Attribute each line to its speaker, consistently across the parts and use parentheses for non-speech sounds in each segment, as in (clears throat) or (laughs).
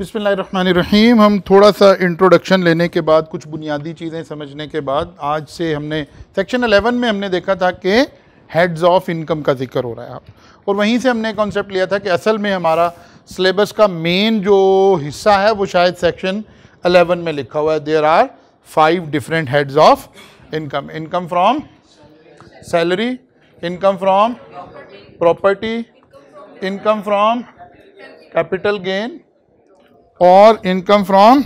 Speaker 1: बिसमीम हम थोड़ा सा इंट्रोडक्शन लेने के बाद कुछ बुनियादी चीज़ें समझने के बाद आज से हमने सेक्शन 11 में हमने देखा था कि हेड्स ऑफ इनकम का जिक्र हो रहा है और वहीं से हमने कॉन्सेप्ट लिया था कि असल में हमारा सिलेबस का मेन जो हिस्सा है वो शायद सेक्शन 11 में लिखा हुआ है there are five different heads of income income from salary income from property income from capital gain और इनकम फ्रॉम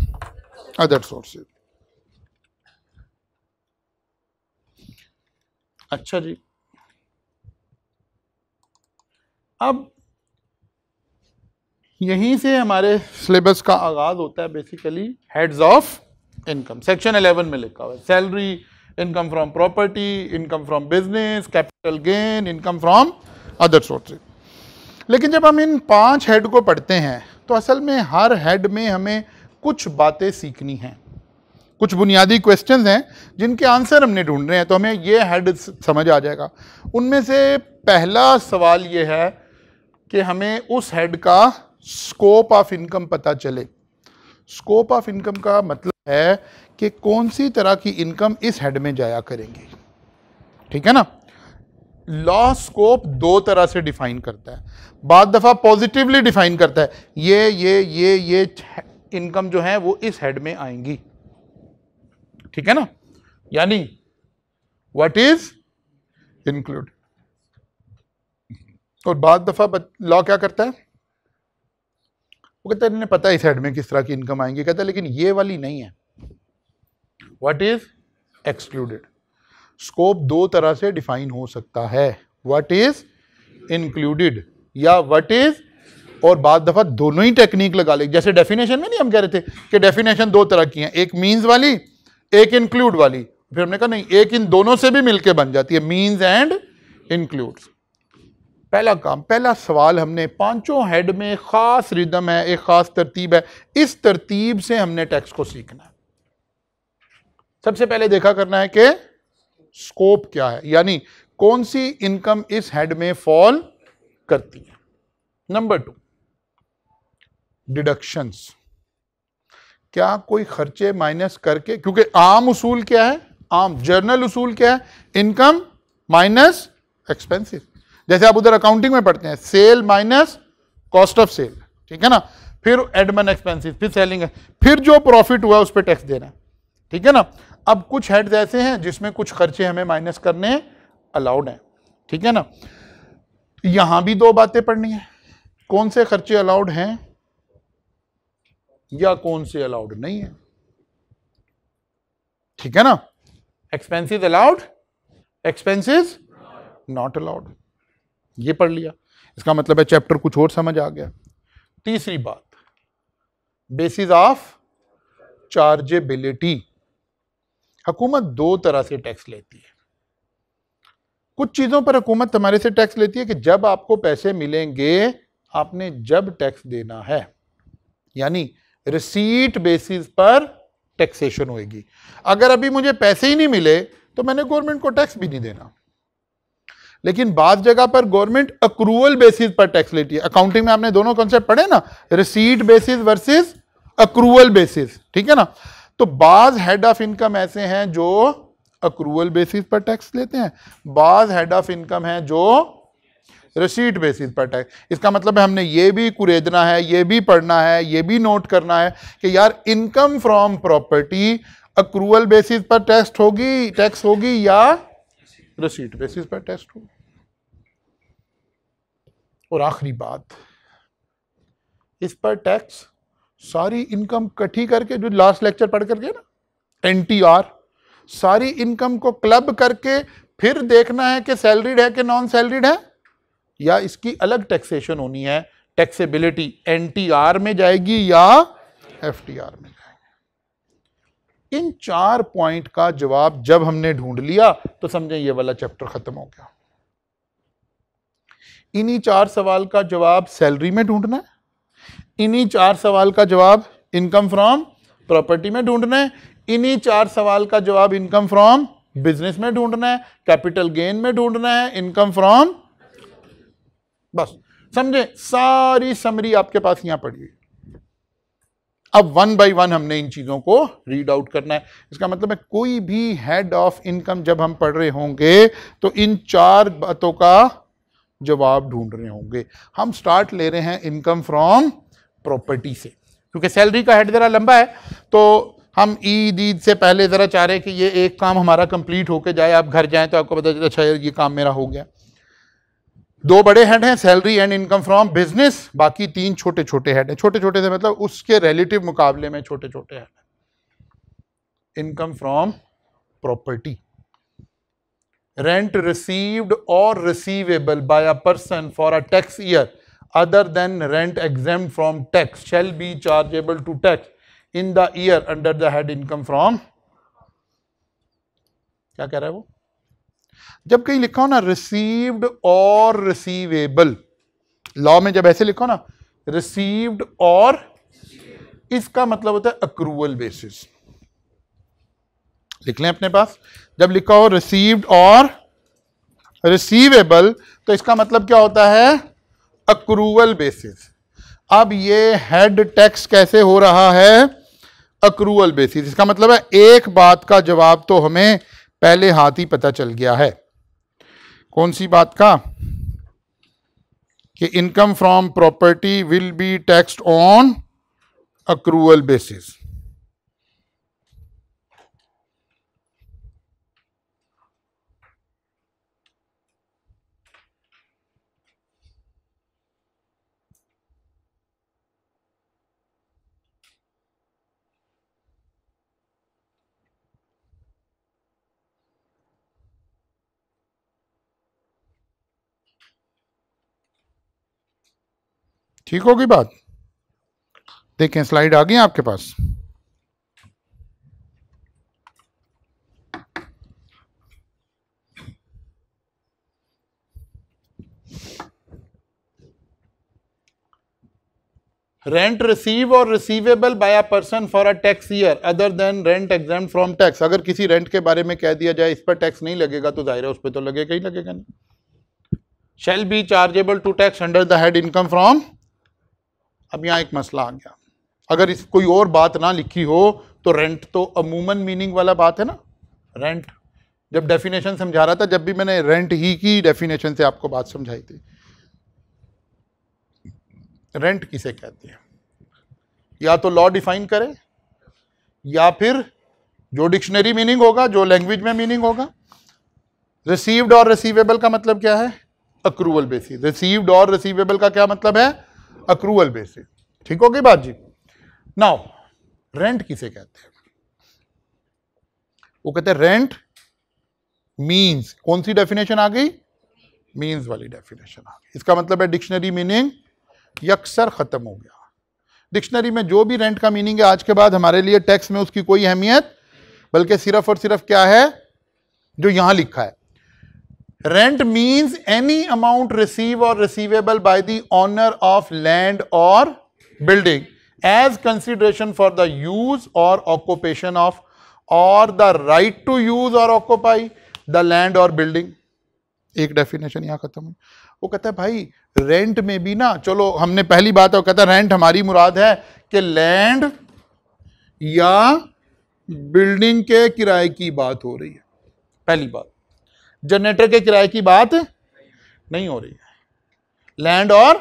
Speaker 1: अदर सोर्सेज अच्छा जी अब यहीं से हमारे सिलेबस का आगाज होता है basically heads of income section 11 में लिखा हुआ है salary income from property income from business capital gain income from other sources लेकिन जब हम इन पांच हेड को पढ़ते हैं तो असल में हर हेड में हमें कुछ बातें सीखनी हैं कुछ बुनियादी क्वेश्चन हैं जिनके आंसर हमने ढूंढ रहे हैं तो हमें ये हेड समझ आ जाएगा उनमें से पहला सवाल ये है कि हमें उस हेड का स्कोप ऑफ इनकम पता चले स्कोप ऑफ इनकम का मतलब है कि कौन सी तरह की इनकम इस हेड में जाया करेंगी ठीक है ना लॉ स्कोप दो तरह से डिफाइन करता है बाद दफ़ा पॉजिटिवली डिफाइन करता है ये ये ये ये इनकम जो है वो इस हेड में आएंगी ठीक है ना यानी व्हाट इज इंक्लूड और बाद दफ़ा लॉ क्या करता है वो कहता है इन्हें पता है इस हेड में किस तरह की इनकम आएंगी कहता है लेकिन ये वाली नहीं है व्हाट इज एक्सक्लूडेड स्कोप दो तरह से डिफाइन हो सकता है व्हाट इज इंक्लूडेड या व्हाट इज और बाद दफा दोनों ही टेक्निक लगा ले जैसे डेफिनेशन में नहीं हम कह रहे थे कि डेफिनेशन दो तरह की हैं एक मींस वाली एक इंक्लूड वाली फिर हमने कहा नहीं एक इन दोनों से भी मिलके बन जाती है मीन्स एंड इंक्लूड पहला काम पहला सवाल हमने पांचों हेड में खास रिदम है एक खास तरतीब है इस तरतीब से हमने टेक्स्ट को सीखना है सबसे पहले देखा करना है कि स्कोप क्या है यानी कौन सी इनकम इस हेड में फॉल करती है नंबर टू डिडक्शंस क्या कोई खर्चे माइनस करके क्योंकि आम उसूल क्या है आम जर्नल उसूल क्या है इनकम माइनस एक्सपेंसिस जैसे आप उधर अकाउंटिंग में पढ़ते हैं sale minus cost of sale ठीक है ना फिर एडमन एक्सपेंसिस फिर सेलिंग है फिर जो प्रॉफिट हुआ उस पर टैक्स देना है ठीक है ना अब कुछ हेड्स ऐसे हैं जिसमें कुछ खर्चे हमें माइनस करने अलाउड हैं ठीक है ना यहां भी दो बातें पढ़नी है कौन से खर्चे अलाउड हैं या कौन से अलाउड नहीं है ठीक है ना expenses allowed expenses not allowed ये पढ़ लिया इसका मतलब है चैप्टर कुछ और समझ आ गया तीसरी बात बेसिस ऑफ चार्जेबिलिटी हुकूमत दो तरह से टैक्स लेती है कुछ चीज़ों पर हुकूमत हमारे से टैक्स लेती है कि जब आपको पैसे मिलेंगे आपने जब टैक्स देना है यानी रिसीट बेसिस पर टैक्सेशन होएगी अगर अभी मुझे पैसे ही नहीं मिले तो मैंने गवर्नमेंट को टैक्स भी नहीं देना लेकिन बाद जगह पर गवर्नमेंट अक्रूवल बेसिस पर टैक्स लेती है अकाउंटिंग में आपने दोनों कॉन्सेप्ट पढ़े ना receipt basis versus accrual basis ठीक है ना तो बाज हेड ऑफ इनकम ऐसे हैं जो अक्रूवल बेसिस पर टैक्स लेते हैं बाज हेड ऑफ इनकम है जो रसीट बेसिस पर टैक्स इसका मतलब है हमने ये भी कुरेदना है ये भी पढ़ना है ये भी नोट करना है कि यार income from property accrual basis पर टेस्ट होगी टैक्स होगी या रसीट बेसिस पर टेस्ट होगी और आखिरी बात इस पर टैक्स सारी इनकम कट्ठी करके जो लास्ट लेक्चर पढ़ करके ना एन सारी इनकम को क्लब करके फिर देखना है कि सैलरीड है कि नॉन सैलरीड है या इसकी अलग टैक्सेशन होनी है टैक्सेबिलिटी एनटीआर में जाएगी या एफटीआर में जाएगी इन चार पॉइंट का जवाब जब हमने ढूंढ लिया तो समझे ये वाला चैप्टर खत्म हो गया इन्हीं चार सवाल का जवाब सैलरी में ढूंढना है इन्हीं चार सवाल का जवाब इनकम फ्रॉम प्रॉपर्टी में ढूंढना है इन्हीं चार सवाल का जवाब इनकम फ्रॉम बिजनेस में ढूंढना है कैपिटल गेन में ढूंढना है इनकम फ्रॉम बस समझे सारी समरी आपके पास यहां पड़ गई अब वन बाय वन हमने इन चीजों को रीड आउट करना है इसका मतलब है कोई भी हेड ऑफ इनकम जब हम पढ़ रहे होंगे तो इन चार बातों का जवाब ढूंढ रहे होंगे हम स्टार्ट ले रहे हैं इनकम फ्रॉम प्रॉपर्टी से क्योंकि सैलरी का हेड ज़रा लंबा है तो हम ईद ईद से पहले ज़रा चाह रहे हैं कि ये एक काम हमारा कंप्लीट होके जाए आप घर जाएं तो आपको पता चले अच्छा ये काम मेरा हो गया दो बड़े हेड हैं salary and income from business बाकी तीन छोटे छोटे हेड हैं छोटे छोटे से मतलब उसके रिलेटिव मुकाबले में छोटे छोटे head income from property rent received और receivable by a person for a tax year other than rent exempt from tax shall be chargeable to tax in the year under the head income from क्या कह रहा है वो जब कहीं लिखा हो ना रिसीव्ड और रिसीवेबल लॉ में जब ऐसे लिखो ना रिसीव्ड और इसका मतलब होता है अक्रूवल बेसिस लिख लें अपने पास जब लिखा हो रिसीव्ड और रिसीवेबल तो इसका मतलब क्या होता है अक्रूवल बेसिस अब ये हेड टैक्स कैसे हो रहा है अक्रूवल बेसिस इसका मतलब है एक बात का जवाब तो हमें पहले हाथ ही पता चल गया है कौन सी बात का कि income from property will be tax on accrual basis ठीक होगी बात देखें स्लाइड आ गई आपके पास रेंट रिसीव और receivable by a person for a tax year other than rent exempt from tax अगर किसी रेंट के बारे में कह दिया जाए इस पर टैक्स नहीं लगेगा तो जाहिर है उस पर तो लगेगा ही लगेगा नहीं shall be chargeable to tax under the head income from अब यहाँ एक मसला आ गया अगर इस कोई और बात ना लिखी हो तो रेंट तो अमूमन मीनिंग वाला बात है ना रेंट जब डेफिनेशन समझा रहा था जब भी मैंने रेंट ही की डेफिनेशन से आपको बात समझाई थी रेंट किसे कहते हैं या तो लॉ डिफाइन करे या फिर जो डिक्शनरी मीनिंग होगा जो लैंग्वेज में मीनिंग होगा रिसीव्ड और रिसीवेबल का मतलब क्या है अक्रूवल बेसिस रिसीव्ड और रिसीवेबल का क्या मतलब है अक्रूवल बेसिस ठीक गई बात जी नाउ रेंट किसे कहते हैं वो कहते हैं रेंट मींस कौन सी डेफिनेशन आ गई मींस वाली डेफिनेशन आ गई इसका मतलब है डिक्शनरी मीनिंग यक्सर खत्म हो गया डिक्शनरी में जो भी रेंट का मीनिंग है आज के बाद हमारे लिए टैक्स में उसकी कोई अहमियत बल्कि सिर्फ और सिर्फ क्या है जो यहां लिखा है rent means any amount receive और receivable by the owner of land और building as consideration for the use और ऑक्यूपेशन ऑफ और द राइट टू यूज और ऑक्यूपाई द लैंड और बिल्डिंग एक डेफिनेशन यहाँ खत्म हुई वो कहता है भाई रेंट में भी ना चलो हमने पहली बात है वो तो कहता है रेंट हमारी मुराद है कि लैंड या बिल्डिंग के किराए की बात हो रही है पहली बात जनरेटर के किराए की बात नहीं हो रही है लैंड और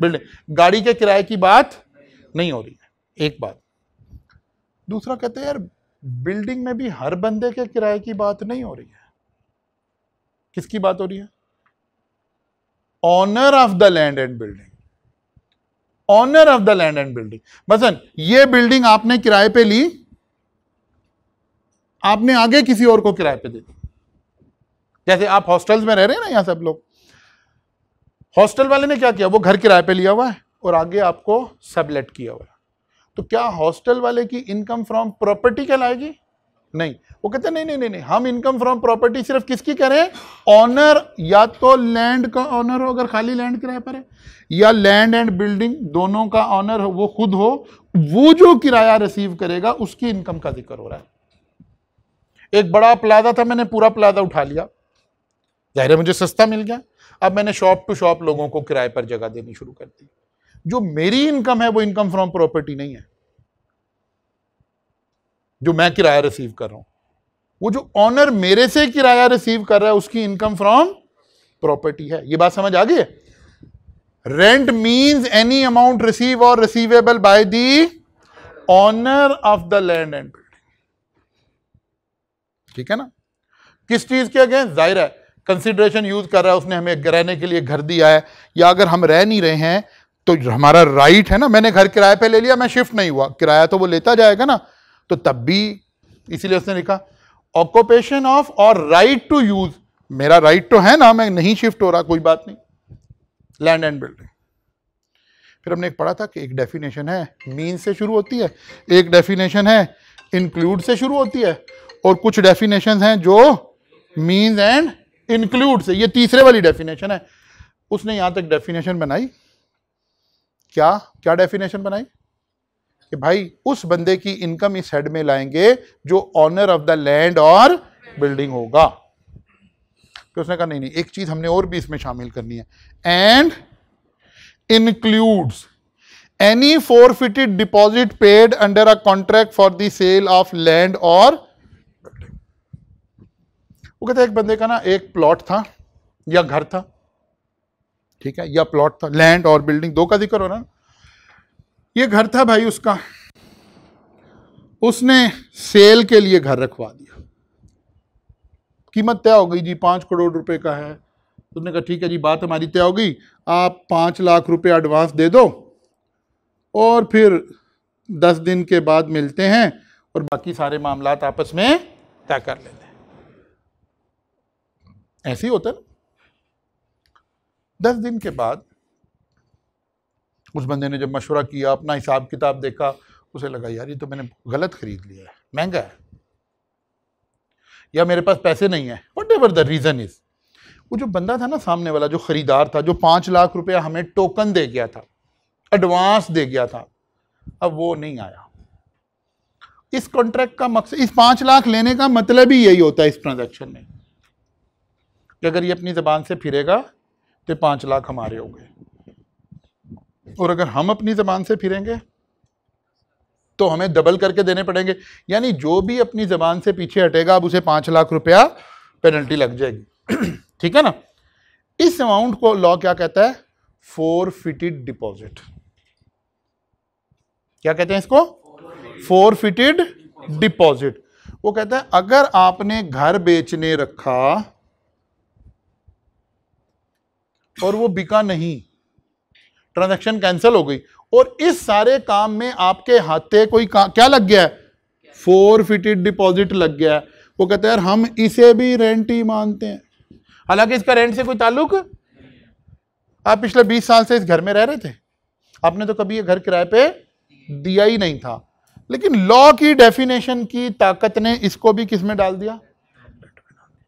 Speaker 1: बिल्डिंग गाड़ी के किराए की बात नहीं हो रही है एक बात दूसरा कहते हैं यार बिल्डिंग में भी हर बंदे के किराए की बात नहीं हो रही है किसकी बात हो रही है owner of the land and building owner of the land and building मसन ये बिल्डिंग आपने किराए पे ली आपने आगे किसी और को किराए पे दे दी जैसे आप हॉस्टल्स में रह रहे हैं ना यहाँ सब लोग हॉस्टल वाले ने क्या किया वो घर किराए पे लिया हुआ है और आगे आपको सबलेट किया हुआ है तो क्या हॉस्टल वाले की इनकम फ्रॉम प्रॉपर्टी कहलाएगी नहीं वो कहते नहीं नहीं नहीं नहीं हम इनकम फ्रॉम प्रॉपर्टी सिर्फ किसकी करें ऑनर या तो लैंड का ऑनर हो अगर खाली लैंड किराए पर है या लैंड एंड बिल्डिंग दोनों का ऑनर हो वो खुद हो वो जो किराया रिसीव करेगा उसकी इनकम का जिक्र हो रहा है एक बड़ा प्लाजा था मैंने पूरा प्लाजा उठा लिया ज़ाहिर है मुझे सस्ता मिल गया अब मैंने शॉप टू शॉप लोगों को किराए पर जगह देनी शुरू कर दी जो मेरी इनकम है वो इनकम फ्रॉम प्रॉपर्टी नहीं है जो मैं किराया रिसीव कर रहा हूं वो जो ऑनर मेरे से किराया रिसीव कर रहा है उसकी इनकम फ्रॉम प्रॉपर्टी है ये बात समझ आ गई rent means any amount receive और receivable by the owner of the land and building ठीक है ना किस चीज के अगेंस्ट जाहिर है कंसिड्रेशन यूज़ कर रहा है उसने हमें रहने के लिए घर दिया है या अगर हम रह नहीं रहे हैं तो हमारा राइट है ना मैंने घर किराए पे ले लिया मैं शिफ्ट नहीं हुआ किराया तो वो लेता जाएगा ना तो तब भी इसीलिए उसने लिखा ऑक्यूपेशन ऑफ और राइट टू यूज मेरा राइट तो है ना मैं नहीं शिफ्ट हो रहा कोई बात नहीं लैंड एंड बिल्डिंग फिर हमने एक पढ़ा था कि एक डेफिनेशन है मीन से शुरू होती है एक डेफिनेशन है इंक्लूड से शुरू होती है और कुछ डेफिनेशन हैं जो मीन एंड इंक्लूड से ये तीसरे वाली डेफिनेशन है उसने यहां तक डेफिनेशन बनाई क्या क्या डेफिनेशन बनाई कि भाई उस बंदे की इनकम इस हेड में लाएंगे जो ऑनर ऑफ द लैंड और बिल्डिंग होगा तो उसने कहा नहीं नहीं एक चीज हमने और भी इसमें शामिल करनी है and includes any forfeited deposit paid under a contract for the sale of land और कहते एक बंदे का ना एक प्लॉट था या घर था ठीक है या प्लॉट था लैंड और बिल्डिंग दो का जिक्र हो रहा ये घर था भाई उसका उसने सेल के लिए घर रखवा दिया कीमत तय हो गई जी पांच करोड़ रुपए का है उसने कहा ठीक है जी बात हमारी तय हो गई आप पांच लाख रुपए एडवांस दे दो और फिर दस दिन के बाद मिलते हैं और बाकी सारे मामला आपस में तय कर लेते हैं ऐसे ही होता है ना दस दिन के बाद उस बंदे ने जब मशवरा किया अपना हिसाब किताब देखा उसे लगा यार ये तो मैंने गलत खरीद लिया है महंगा है या मेरे पास पैसे नहीं है whatever the reason is वो जो बंदा था ना सामने वाला जो ख़रीदार था जो पाँच लाख रुपया हमें टोकन दे गया था एडवांस दे गया था अब वो नहीं आया इस कॉन्ट्रैक्ट का मकसद इस पाँच लाख लेने का मतलब ही यही होता है इस ट्रांजेक्शन में कि अगर ये अपनी ज़बान से फिरेगा तो पाँच लाख हमारे होंगे और अगर हम अपनी ज़बान से फिरेंगे तो हमें डबल करके देने पड़ेंगे यानी जो भी अपनी ज़बान से पीछे हटेगा अब उसे पाँच लाख रुपया पेनल्टी लग जाएगी (clears throat) ठीक है ना इस अमाउंट को लॉ क्या कहता है फोर फिटेड डिपॉजिट क्या कहते हैं इसको फोर फिटेड डिपॉजिट वो कहता है अगर आपने घर बेचने रखा और वो बिका नहीं ट्रांजैक्शन कैंसिल हो गई और इस सारे काम में आपके हाथे कोई क्या लग गया है फोर फिटेड डिपॉजिट लग गया है वो कहते हैं यार हम इसे भी रेंट ही मानते हैं हालांकि इसका रेंट से कोई ताल्लुक आप पिछले 20 साल से इस घर में रह रहे थे आपने तो कभी ये घर किराए पे दिया ही नहीं था लेकिन लॉ की डेफिनेशन की ताकत ने इसको भी किस में डाल दिया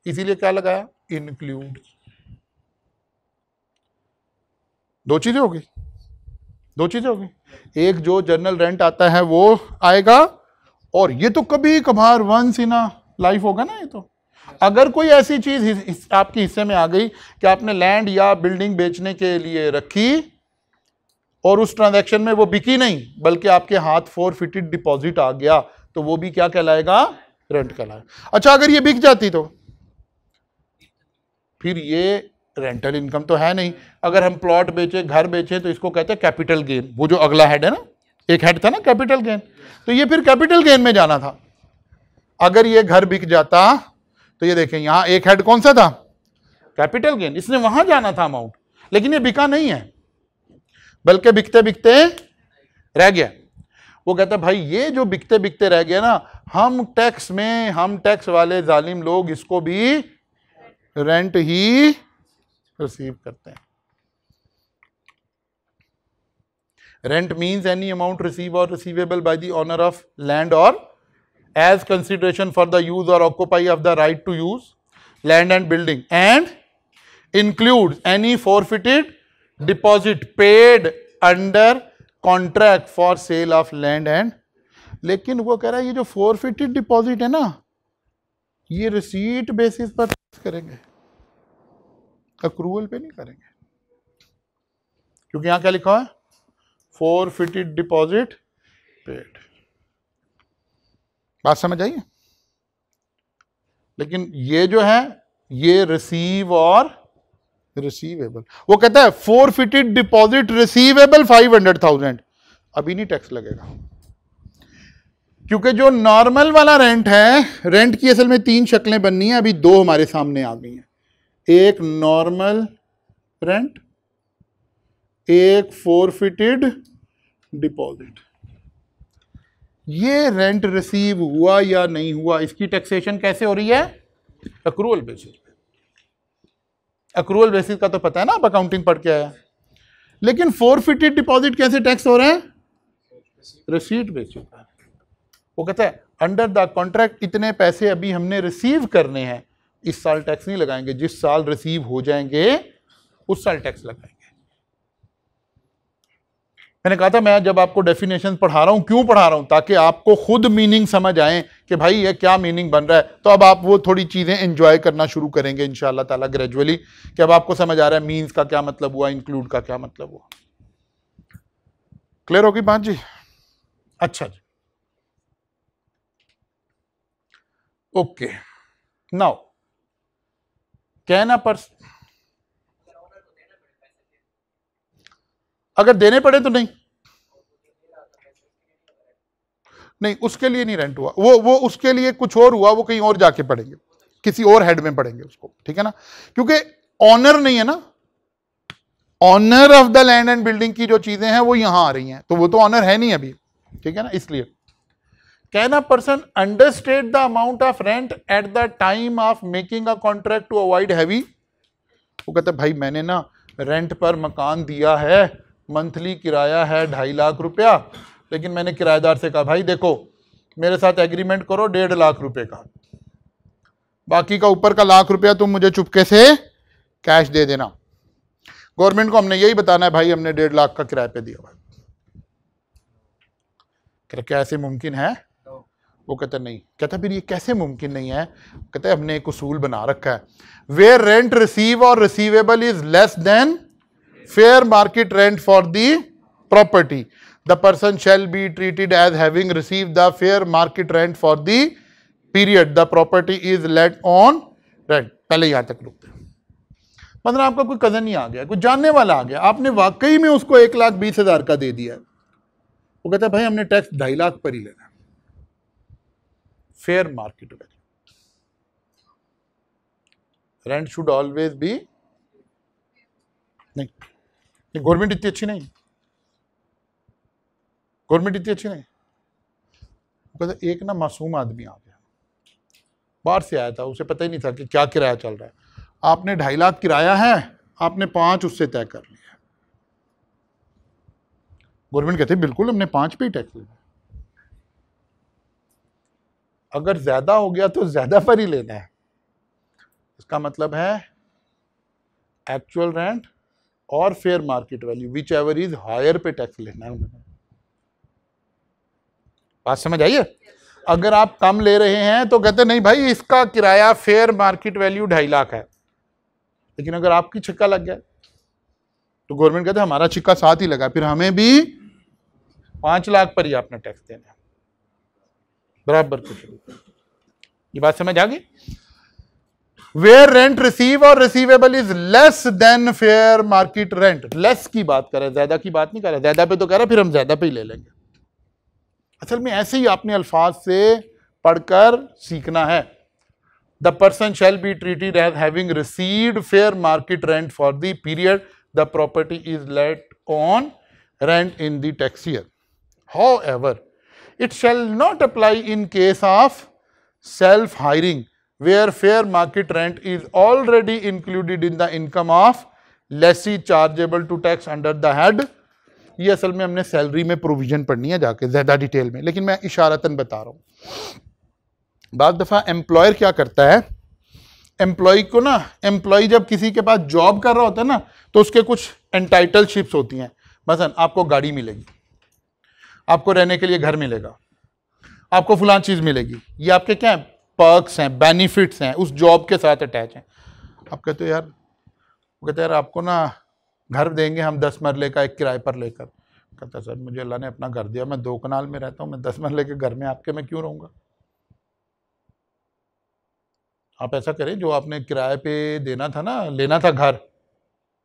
Speaker 1: इसीलिए क्या लगाया इंक्लूड दो चीज़ें होगी दो चीज़ें होगी एक जो जनरल रेंट आता है वो आएगा और ये तो कभी कभार वंस इन अ लाइफ होगा ना ये तो अगर कोई ऐसी चीज आपके हिस्से में आ गई कि आपने लैंड या बिल्डिंग बेचने के लिए रखी और उस ट्रांजैक्शन में वो बिकी नहीं बल्कि आपके हाथ फोर फिटेड डिपॉजिट आ गया तो वो भी क्या कहलाएगा रेंट कहलाएगा अच्छा अगर ये बिक जाती तो फिर ये रेंटल इनकम तो है नहीं अगर हम प्लॉट बेचे घर बेचे तो इसको कहते हैं कैपिटल गेन वो जो अगला हेड है ना एक हेड था ना कैपिटल गेन तो ये फिर कैपिटल गेन में जाना था अगर ये घर बिक जाता तो ये देखें यहाँ एक हेड कौन सा था कैपिटल गेन इसने वहां जाना था अमाउंट लेकिन ये बिका नहीं है बल्कि बिकते बिकते रह गया वो कहता भाई ये जो बिकते बिकते रह गया ना हम टैक्स में हम टैक्स वाले जालिम लोग इसको भी रेंट ही रिसीव करते हैं rent means any amount receive और receivable by the owner of land or as consideration for the use और occupy of the right to use land and building and include any forfeited deposit paid under contract for sale of land and लेकिन वो कह रहा है ये जो forfeited deposit है ना ये रिसीट बेसिस पर करेंगे अक्रूवल पे नहीं करेंगे क्योंकि यहां क्या लिखा है फोर फिटेड डिपॉजिट पेड बात समझ आइए लेकिन ये जो है ये रिसीव और रिसीवेबल वो कहता है forfeited deposit receivable five hundred thousand अभी नहीं टैक्स लगेगा क्योंकि जो नॉर्मल वाला रेंट है रेंट की असल में तीन शक्लें बननी है अभी दो हमारे सामने आ गई हैं एक नॉर्मल रेंट एक फोरफिटेड डिपॉजिट ये रेंट रिसीव हुआ या नहीं हुआ इसकी टैक्सेशन कैसे हो रही है अक्रूअल बेसिस पे अक्रूअल बेसिस का तो पता है ना आप अकाउंटिंग पढ़ के आया लेकिन फोरफिटेड डिपॉजिट कैसे टैक्स हो रहे हैं रिसीट बेसिस वो कहता है अंडर द कॉन्ट्रैक्ट इतने पैसे अभी हमने रिसीव करने हैं इस साल टैक्स नहीं लगाएंगे जिस साल रिसीव हो जाएंगे उस साल टैक्स लगाएंगे मैंने कहा था मैं जब आपको डेफिनेशन पढ़ा रहा हूं क्यों पढ़ा रहा हूं ताकि आपको खुद मीनिंग समझ आए कि भाई ये क्या मीनिंग बन रहा है तो अब आप वो थोड़ी चीज़ें इंजॉय करना शुरू करेंगे इनशाला ताला ग्रेजुअली कि अब आपको समझ आ रहा है मीन्स का क्या मतलब हुआ इंक्लूड का क्या मतलब हुआ क्लियर होगी बात जी अच्छा जी ओके नाउ कहना ना पर्स अगर देने पड़े तो नहीं नहीं उसके लिए नहीं रेंट हुआ वो वो उसके लिए कुछ और हुआ वो कहीं और जाके पड़ेंगे किसी और हेड में पड़ेंगे उसको ठीक है ना क्योंकि ऑनर नहीं है ना owner of the land and building की जो चीजें हैं वो यहां आ रही हैं तो वो तो ऑनर है नहीं अभी ठीक है ना इसलिए can a person understate the amount of rent at the time of making a contract to avoid heavy वो कहते भाई मैंने ना रेंट पर मकान दिया है मंथली किराया है ढाई लाख रुपया लेकिन मैंने किराएदार से कहा भाई देखो मेरे साथ एग्रीमेंट करो डेढ़ लाख रुपए का बाकी का ऊपर का लाख रुपया तुम मुझे चुपके से कैश दे देना गवर्नमेंट को हमने यही बताना है भाई हमने डेढ़ लाख का किराए पे दिया भाई क्या ऐसे मुमकिन है वो कहता नहीं कहता फिर ये कैसे मुमकिन नहीं है कहते हमने एक उसूल बना रखा है वेयर रेंट रिसीव और receivable is less than fair market rent for the property the person shall be treated as having receive the fair market rent for the period the property is let on rent पहले यहां तक रुकते हैं मतलब आपका कोई cousin ही आ गया कोई जानने वाला आ गया आपने वाकई में उसको एक लाख बीस हजार का दे दिया वो कहता है भाई हमने टैक्स ढाई लाख पर ही लेना fair market value rent should always be नहीं ये गवर्नमेंट इतनी अच्छी नहीं गवर्नमेंट इतनी अच्छी नहीं कहते एक ना मासूम आदमी आ गया बाहर से आया था उसे पता ही नहीं था कि क्या किराया चल रहा है आपने ढाई लाख किराया है आपने पांच उससे तय कर लिया गवर्नमेंट कहते बिल्कुल हमने पांच पे ही टैक्स लिया अगर ज़्यादा हो गया तो ज़्यादा पर ही लेना है इसका मतलब है actual rent or fair market value whichever is higher पे टैक्स लेना है उन्होंने बात समझ आइए अगर आप कम ले रहे हैं तो कहते नहीं भाई इसका किराया फेयर मार्केट वैल्यू ढाई लाख है लेकिन अगर आपकी छिक्का लग गया तो गवर्नमेंट कहते हमारा छिक्का साथ ही लगा फिर हमें भी पाँच लाख पर ही आपने टैक्स देना है बराबर कुछ ये बात समझ आ गई वेयर रेंट रिसीव और receivable is less than fair market rent less की बात कर रहे ज्यादा की बात नहीं कर रहे ज्यादा पे तो कह रहे फिर हम ज्यादा पे ही ले लेंगे असल में ऐसे ही आपने अल्फाज से पढ़कर सीखना है the person shall be treated as having received fair market rent for the period the property is let on rent in the tax year however it shall not apply in case of self hiring where fair market rent is already included in the income of lessee chargeable to tax under the head ये असल में हमने salary में provision पढ़नी है जाके ज़्यादा detail में लेकिन मैं इशारतन बता रहा हूँ बाद दफ़ा एम्प्लॉयर क्या करता है एम्प्लॉय को ना एम्प्लॉय जब किसी के पास जॉब कर रहा होता है ना तो उसके कुछ एंटाइटलशिप्स होती हैं मसलन आपको गाड़ी मिलेगी आपको रहने के लिए घर मिलेगा आपको फलान चीज़ मिलेगी ये आपके क्या हैं पर्कस हैं बेनिफिट्स हैं उस जॉब के साथ अटैच हैं आप कहते हो यार वो कहते यार आपको ना घर देंगे हम दस मरले का एक किराए पर लेकर कहता सर मुझे अल्लाह ने अपना घर दिया मैं दो कनाल में रहता हूँ मैं दस मरले के घर में आपके मैं क्यों रहूँगा आप ऐसा करें जो आपने किराए पे देना था ना लेना था घर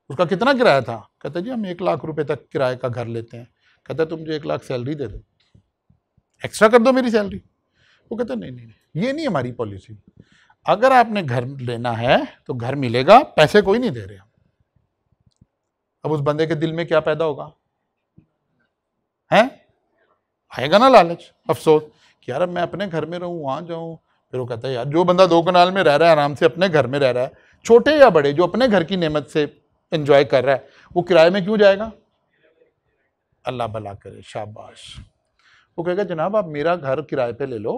Speaker 1: उसका कितना किराया था कहते जी हम एक लाख रुपए तक किराए का घर लेते हैं कहता तुम जो एक लाख सैलरी दे दो एक्स्ट्रा कर दो मेरी सैलरी वो कहता नहीं नहीं ये नहीं हमारी पॉलिसी अगर आपने घर लेना है तो घर मिलेगा पैसे कोई नहीं दे रहे हम अब उस बंदे के दिल में क्या पैदा होगा हैं आएगा ना लालच अफसोस कि यार अब मैं अपने घर में रहूँ वहां जाऊँ फिर वो कहता है यार जो बंदा दो कनाल में रह रहा है आराम से अपने घर में रह रहा है छोटे या बड़े जो अपने घर की नेमत से एंजॉय कर रहा है वो किराए में क्यों जाएगा अल्लाह भला करे शाबाश वो कहेगा जनाब आप मेरा घर किराए पे ले लो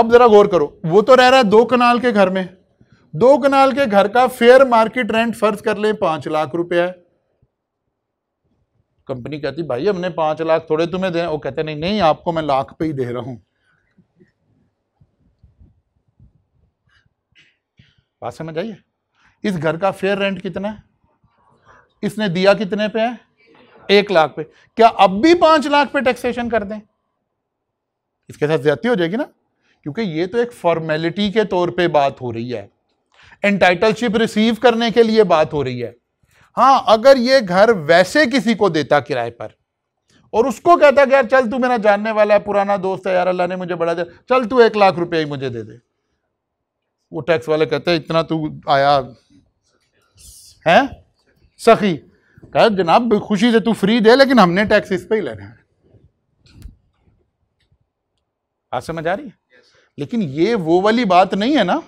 Speaker 1: अब ज़रा गौर करो वो तो रह रहा है दो कनाल के घर में दो कनाल के घर का फेयर मार्केट रेंट फर्ज कर ले पांच लाख रुपया है कंपनी कहती भाई हमने पांच लाख थोड़े तुम्हें दे वो कहते नहीं नहीं आपको मैं लाख पे ही दे रहा हूं बात समझ आइए इस घर का फेयर रेंट कितना है इसने दिया कितने पे है एक लाख पे क्या अब भी पांच लाख पे टैक्सेशन कर दें इसके साथ ज्यादा हो जाएगी ना क्योंकि ये तो एक फॉर्मेलिटी के तौर पे बात हो रही है एंटाइटलशिप रिसीव करने के लिए बात हो रही है हाँ अगर ये घर वैसे किसी को देता किराए पर और उसको कहता कि यार चल तू मेरा जानने वाला है पुराना दोस्त है यार अल्लाह ने मुझे बड़ा दिया चल तू एक लाख रुपया ही मुझे दे दे वो टैक्स वाले कहते हैं इतना तू आया है सखी कहा जनाब खुशी से तू फ्री दे लेकिन हमने टैक्स इस पर ही लेना है बात समझ आ रही है लेकिन ये वो वाली बात नहीं है ना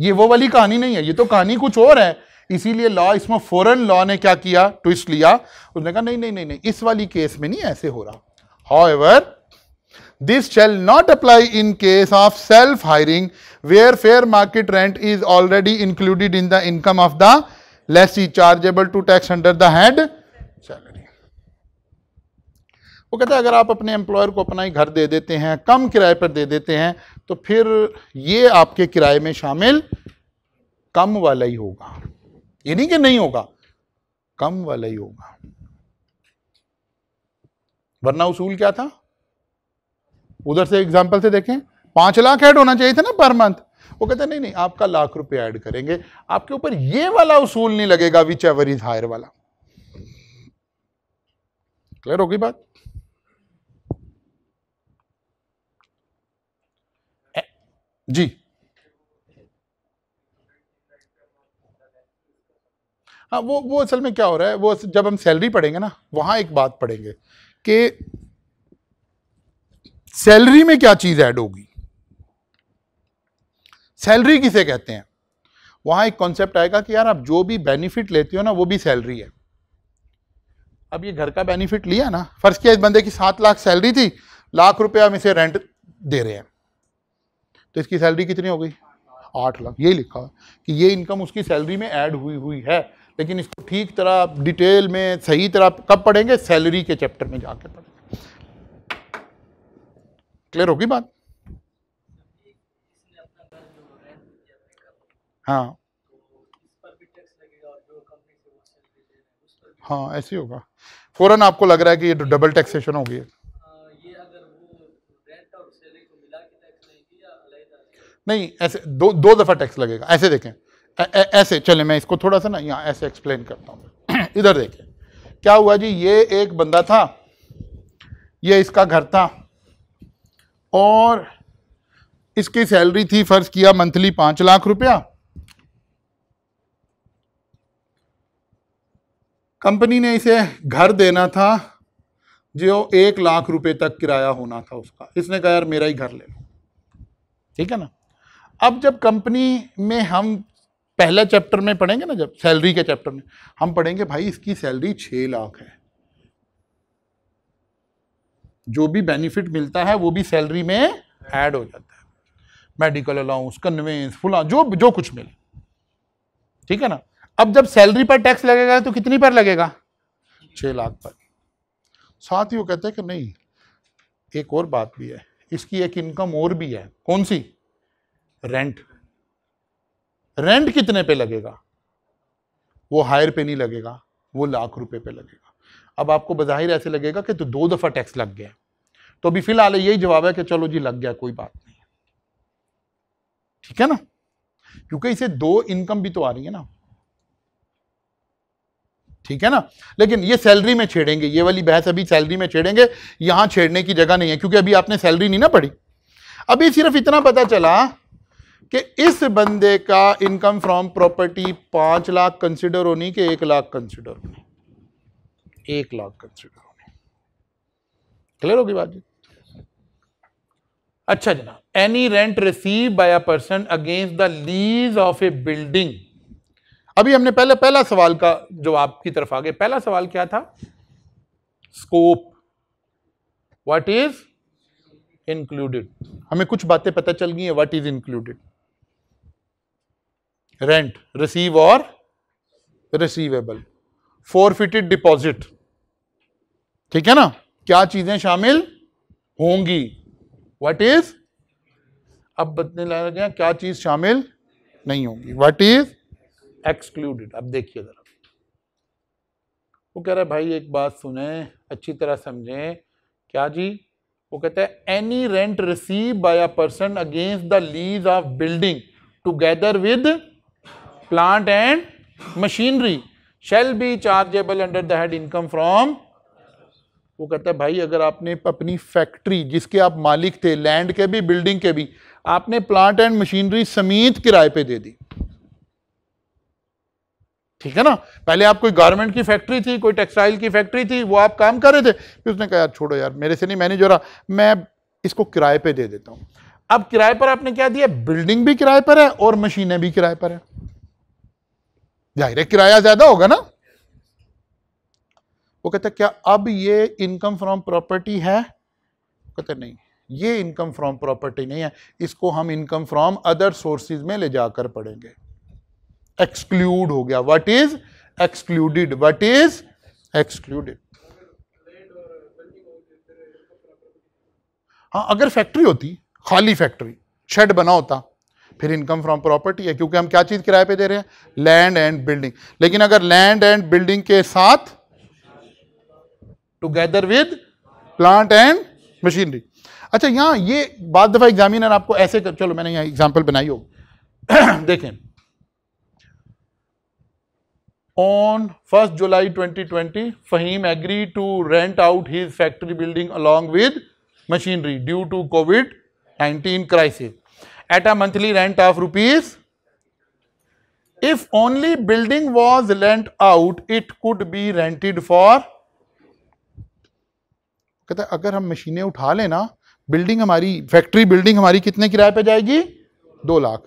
Speaker 1: ये वो वाली कहानी नहीं है ये तो कहानी कुछ और है इसीलिए लॉ इसमें फॉरन लॉ ने क्या किया ट्विस्ट लिया उसने कहा नहीं नहीं नहीं नहीं इस वाली केस में नहीं ऐसे हो रहा however this shall not apply in case of self hiring where fair market rent is already included in the income of the he chargeable to tax under the hand salary वो कहता है अगर आप अपने employer को अपना ही घर दे देते हैं कम किराए पर दे देते हैं तो फिर ये आपके किराए में शामिल कम वाला ही होगा ये नहीं कि नहीं होगा कम वाला ही होगा वरना उसूल क्या था उधर से एग्जाम्पल से देखें पांच लाख ऐड होना चाहिए था ना पर मंथ वो कहते नहीं नहीं आपका लाख रुपए ऐड करेंगे आपके ऊपर ये वाला उसूल नहीं लगेगा विच एवर इज हायर वाला क्लियर होगी बात जी हाँ वो वो असल में क्या हो रहा है वो जब हम सैलरी पढ़ेंगे ना वहां एक बात पढ़ेंगे कि सैलरी में क्या चीज़ ऐड होगी सैलरी किसे कहते हैं वहाँ एक कॉन्सेप्ट आएगा कि यार आप जो भी बेनिफिट लेते हो ना वो भी सैलरी है अब ये घर का बेनिफिट लिया ना फर्ज किया इस बंदे की सात लाख सैलरी थी लाख रुपया हम इसे रेंट दे रहे हैं तो इसकी सैलरी कितनी हो गई आठ लाख ये लिखा कि ये इनकम उसकी सैलरी में ऐड हुई हुई है लेकिन इसको ठीक तरह डिटेल में सही तरह कब पढ़ेंगे सैलरी के चैप्टर में जाके पढ़ेंगे क्लियर होगी बात हाँ हाँ ऐसे होगा फौरन आपको लग रहा है कि ये डबल टैक्सेशन होगी है हाँ, नहीं ऐसे दो दो दफ़ा टैक्स लगेगा ऐसे देखें ऐ, ऐसे चले मैं इसको थोड़ा सा ना यहाँ ऐसे एक्सप्लेन करता हूँ (clears throat) इधर देखें क्या हुआ जी ये एक बंदा था ये इसका घर था और इसकी सैलरी थी फ़र्ज़ किया मंथली पांच लाख रुपया कंपनी ने इसे घर देना था जो एक लाख रुपए तक किराया होना था उसका इसने कहा यार मेरा ही घर ले लो ठीक है ना अब जब कंपनी में हम पहले चैप्टर में पढ़ेंगे ना जब सैलरी के चैप्टर में हम पढ़ेंगे भाई इसकी सैलरी छः लाख है जो भी बेनिफिट मिलता है वो भी सैलरी में ऐड हो जाता है मेडिकल अलाउंस कन्वेंस फुला जो जो कुछ मिले ठीक है ना अब जब सैलरी पर टैक्स लगेगा तो कितनी पर लगेगा छह लाख पर साथ ही वो कहते हैं कि नहीं एक और बात भी है इसकी एक इनकम और भी है कौन सी रेंट रेंट कितने पे लगेगा वो हायर पे नहीं लगेगा वो लाख रुपए पे लगेगा अब आपको बज़ाहिर ऐसे लगेगा कि तो दो दफ़ा टैक्स लग गया तो अभी फ़िलहाल यही जवाब है कि चलो जी लग गया कोई बात नहीं ठीक है ना क्योंकि इसे दो इनकम भी तो आ रही है ना ठीक है ना लेकिन ये सैलरी में छेड़ेंगे ये वाली बहस अभी सैलरी में छेड़ेंगे यहां छेड़ने की जगह नहीं है क्योंकि अभी आपने सैलरी नहीं ना पढ़ी अभी सिर्फ इतना पता चला कि इस बंदे का इनकम फ्रॉम प्रॉपर्टी पांच लाख कंसिडर होनी कि एक लाख कंसिडर होनी एक लाख कंसिडर होनी क्लियर होगी बात जी अच्छा जनाब any rent receive by a person against the lease of a building अभी हमने पहले पहला सवाल का जो आपकी तरफ आ गए पहला सवाल क्या था स्कोप व्हाट इज इंक्लूडेड हमें कुछ बातें पता चल गई है what is included rent receive और रिसीवेबल फोरफिटेड डिपॉजिट ठीक है ना क्या चीजें शामिल होंगी व्हाट इज अब बदलने लगा क्या चीज शामिल नहीं होगी व्हाट इज एक्सक्लूडेड अब देखिए ज़रा वो कह रहा है भाई एक बात सुने अच्छी तरह समझें क्या जी वो कहता है any rent receive by a person against the lease of building together with plant and machinery shall be chargeable under the head income from वो कहता है भाई अगर आपने अपनी फैक्ट्री जिसके आप मालिक थे लैंड के भी बिल्डिंग के भी आपने प्लांट एंड मशीनरी समेत किराए पे दे दी ठीक है ना पहले आप कोई गारमेंट की फैक्ट्री थी कोई टेक्सटाइल की फैक्ट्री थी वो आप काम कर रहे थे फिर उसने कहा छोड़ो यार मेरे से नहीं मैनेज हो रहा मैं इसको किराए पे दे देता हूँ अब किराए पर आपने क्या दिया बिल्डिंग भी किराए पर है और मशीनें भी किराए पर है जाहिर है किराया ज्यादा होगा ना वो कहता क्या अब ये इनकम फ्रॉम प्रॉपर्टी है कहते नहीं ये इनकम फ्रॉम प्रॉपर्टी नहीं है इसको हम इनकम फ्रॉम अदर सोर्सेज में ले जाकर पढ़ेंगे एक्सक्लूड हो गया what is excluded what is excluded हाँ अगर फैक्ट्री होती खाली फैक्ट्री शेड बना होता फिर इनकम फ्रॉम प्रॉपर्टी है क्योंकि हम क्या चीज़ किराए पे दे रहे हैं लैंड एंड बिल्डिंग लेकिन अगर लैंड एंड बिल्डिंग के साथ together with plant and machinery अच्छा यहां ये बात दफ़ा एग्जामिनर आपको ऐसे कर, चलो मैंने यहां एग्जाम्पल बनाई होगी (clears throat) देखें On 1st July 2020, Fahim agreed to rent out his factory building along with machinery due to COVID-19 crisis at a monthly rent of rupees. If only building was lent out, it could be rented for कहते है अगर हम मशीनें उठा लेना building हमारी factory building हमारी कितने किराए पे जाएगी दो लाख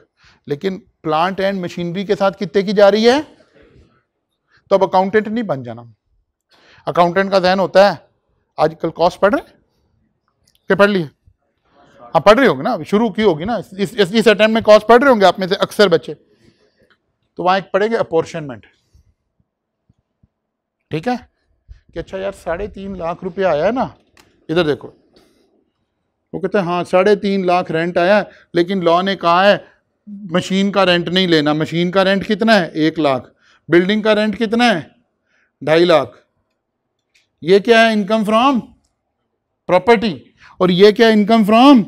Speaker 1: लेकिन प्लांट एंड मशीनरी के साथ कितने की जा रही है तो अब अकाउंटेंट नहीं बन जाना अकाउंटेंट का जहन होता है आजकल कॉस्ट पढ़ रहे क्या पढ़ लिए आप हाँ, पढ़ रही होगी ना शुरू की होगी ना इस इस, इस अटैम्प में कॉस्ट पढ़ रहे होंगे आप में से अक्सर बच्चे तो वहाँ एक पढ़ेंगे अपोर्शनमेंट ठीक है कि अच्छा यार साढ़े तीन लाख रुपया आया है ना इधर देखो वो कहते हैं हाँ साढ़े तीन लाख रेंट आया है लेकिन लॉ ने कहा है मशीन का रेंट नहीं लेना मशीन का रेंट कितना है एक लाख बिल्डिंग का रेंट कितना है ढाई लाख ये क्या है इनकम फ्रॉम प्रॉपर्टी और ये क्या है इनकम फ्रॉम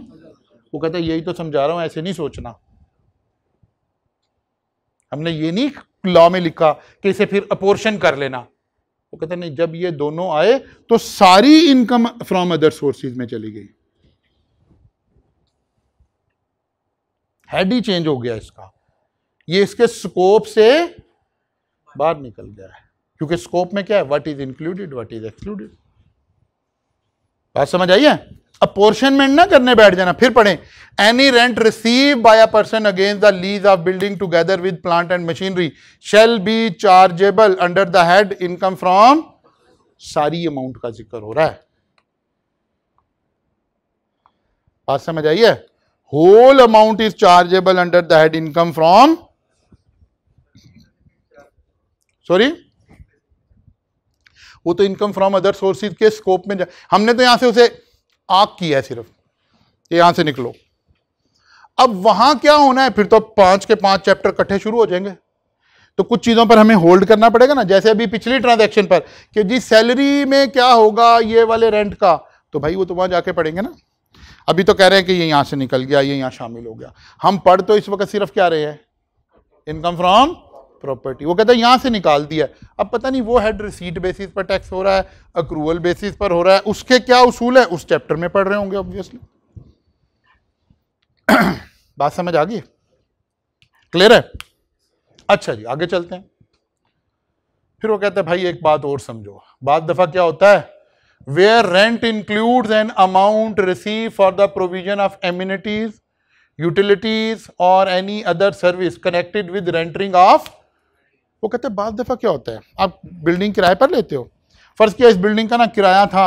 Speaker 1: वो कहता है यही तो समझा रहा हूं ऐसे नहीं सोचना हमने ये नहीं लॉ में लिखा कि इसे फिर अपोर्शन कर लेना वो कहता नहीं जब ये दोनों आए तो सारी इनकम फ्रॉम अदर सोर्सेज में चली गई हेड ही चेंज हो गया इसका ये इसके स्कोप से बाहर निकल गया है क्योंकि स्कोप में क्या है what is included what is excluded बात समझ आई है अब पोर्शनमेंट ना करने बैठ जाना फिर पढ़े any rent receive by a person against the lease of building together with plant and machinery shall be chargeable under the head income from सारी अमाउंट का जिक्र हो रहा है बात समझ आई है whole amount is chargeable under the head income from sorry वो तो इनकम फ्रॉम अदर सोर्सेज के स्कोप में हमने तो यहां से उसे आग किया है सिर्फ ये यहां से निकलो अब वहां क्या होना है फिर तो पांच के पांच चैप्टर इकट्ठे शुरू हो जाएंगे तो कुछ चीज़ों पर हमें होल्ड करना पड़ेगा ना जैसे अभी पिछली ट्रांजेक्शन पर कि जी सैलरी में क्या होगा ये वाले रेंट का तो भाई वो तो वहां जाके पढ़ेंगे ना अभी तो कह रहे हैं कि ये यहां से निकल गया ये यहां शामिल हो गया हम पढ़ तो इस वक्त सिर्फ क्या रहे हैं इनकम फ्रॉम प्रॉपर्टी वो कहता है यहाँ से निकाल दिया अब पता नहीं वो हेड रिसीट बेसिस पर टैक्स हो रहा है अक्रूवल बेसिस पर हो रहा है उसके क्या उसूल है उस चैप्टर में पढ़ रहे होंगे ऑब्वियसली (clears throat) बात समझ आ गई क्लियर है अच्छा जी आगे चलते हैं फिर वो कहते हैं भाई एक बात और समझो बात दफा क्या होता है where rent include an amount receive for the provision of amenities utilities or any other service connected with rendering of वो कहते हैं बाद दफ़ा क्या होता है आप बिल्डिंग किराए पर लेते हो फ़र्ज़ किया इस बिल्डिंग का ना किराया था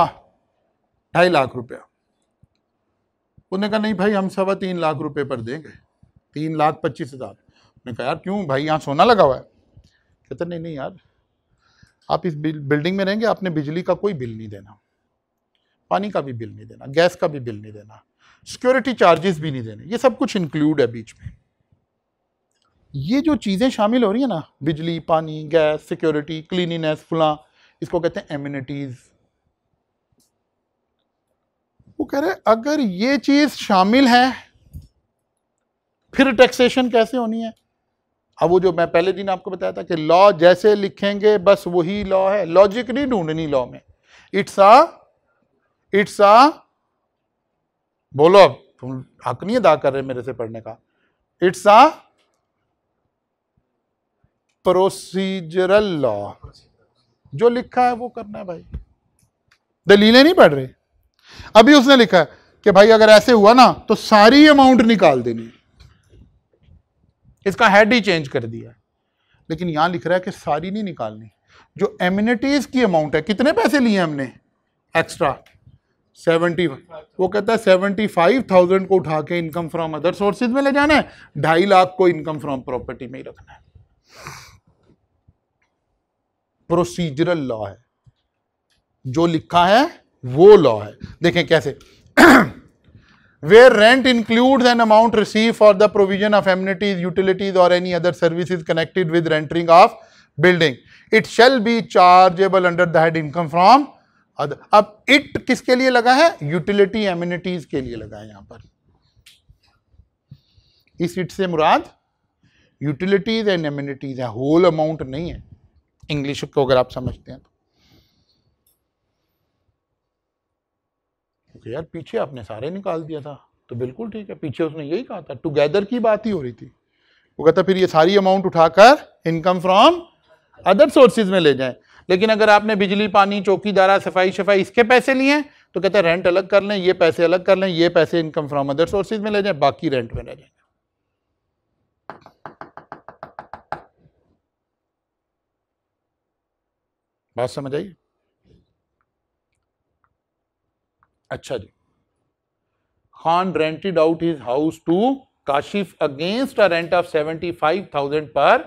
Speaker 1: ढाई लाख रुपया उन्होंने कहा नहीं भाई हम सवा तीन लाख रुपये पर देंगे तीन लाख पच्चीस हज़ार उन्होंने कहा यार क्यों भाई यहाँ सोना लगा हुआ है कहते नहीं नहीं यार आप इस बिल्डिंग में रहेंगे आपने बिजली का कोई बिल नहीं देना पानी का भी बिल नहीं देना गैस का भी बिल नहीं देना सिक्योरिटी चार्जेस भी नहीं देने ये सब कुछ इंक्लूड है बीच में ये जो चीज़ें शामिल हो रही हैं ना बिजली पानी गैस सिक्योरिटी क्लीनिनेस फुला इसको कहते हैं एम्यूनिटीज़ वो कह रहे अगर ये चीज़ शामिल है फिर टैक्सेशन कैसे होनी है अब वो जो मैं पहले दिन आपको बताया था कि लॉ जैसे लिखेंगे बस वही लॉ है लॉजिक नहीं ढूंढनी लॉ में इट्स आ इट्स आ बोलो अब तुम हक नहीं अदा कर रहे मेरे से पढ़ने का इट्स आ प्रोसीजरल लॉ जो लिखा है वो करना है भाई दलीलें नहीं पढ़ रही अभी उसने लिखा है कि भाई अगर ऐसे हुआ ना तो सारी अमाउंट निकाल देनी इसका हेड ही चेंज कर दिया लेकिन यहां लिख रहा है कि सारी नहीं निकालनी जो एम्यूनिटीज की अमाउंट है कितने पैसे लिए हमने एक्स्ट्रा सेवेंटी वो कहता है सेवेंटी फाइव थाउजेंड को उठा के इनकम फ्रॉम अदर सोर्सेज में ले जाना है ढाई लाख को इनकम फ्रॉम प्रॉपर्टी में ही रखना है प्रोसीजरल लॉ है जो लिखा है वो लॉ है देखें कैसे where rent include an amount receive for the provision of amenities utilities or any other services connected with rendering of building it shall be chargeable under the head income from other अब it किसके लिए लगा है utility amenities के लिए लगा है यहां पर इस इट से मुराद यूटिलिटीज एंड एम्यूनिटीज है होल अमाउंट नहीं है इंग्लिश को अगर आप समझते हैं तो क्योंकि यार पीछे आपने सारे निकाल दिया था तो बिल्कुल ठीक है पीछे उसने यही कहा था टुगेदर की बात ही हो रही थी वो कहता फिर ये सारी अमाउंट उठाकर इनकम फ्रॉम अदर सोर्सेज में ले जाए लेकिन अगर आपने बिजली पानी चौकी दारा सफाई शफाई इसके पैसे लिए तो कहते हैं रेंट अलग कर लें ये पैसे अलग कर लें ये पैसे इनकम फ्रॉम अदर सोर्सेज में ले जाए बाकी रेंट में ले जाए बात समझ आई अच्छा जी Khan rented out his house to Kashif against a rent of seventy five thousand per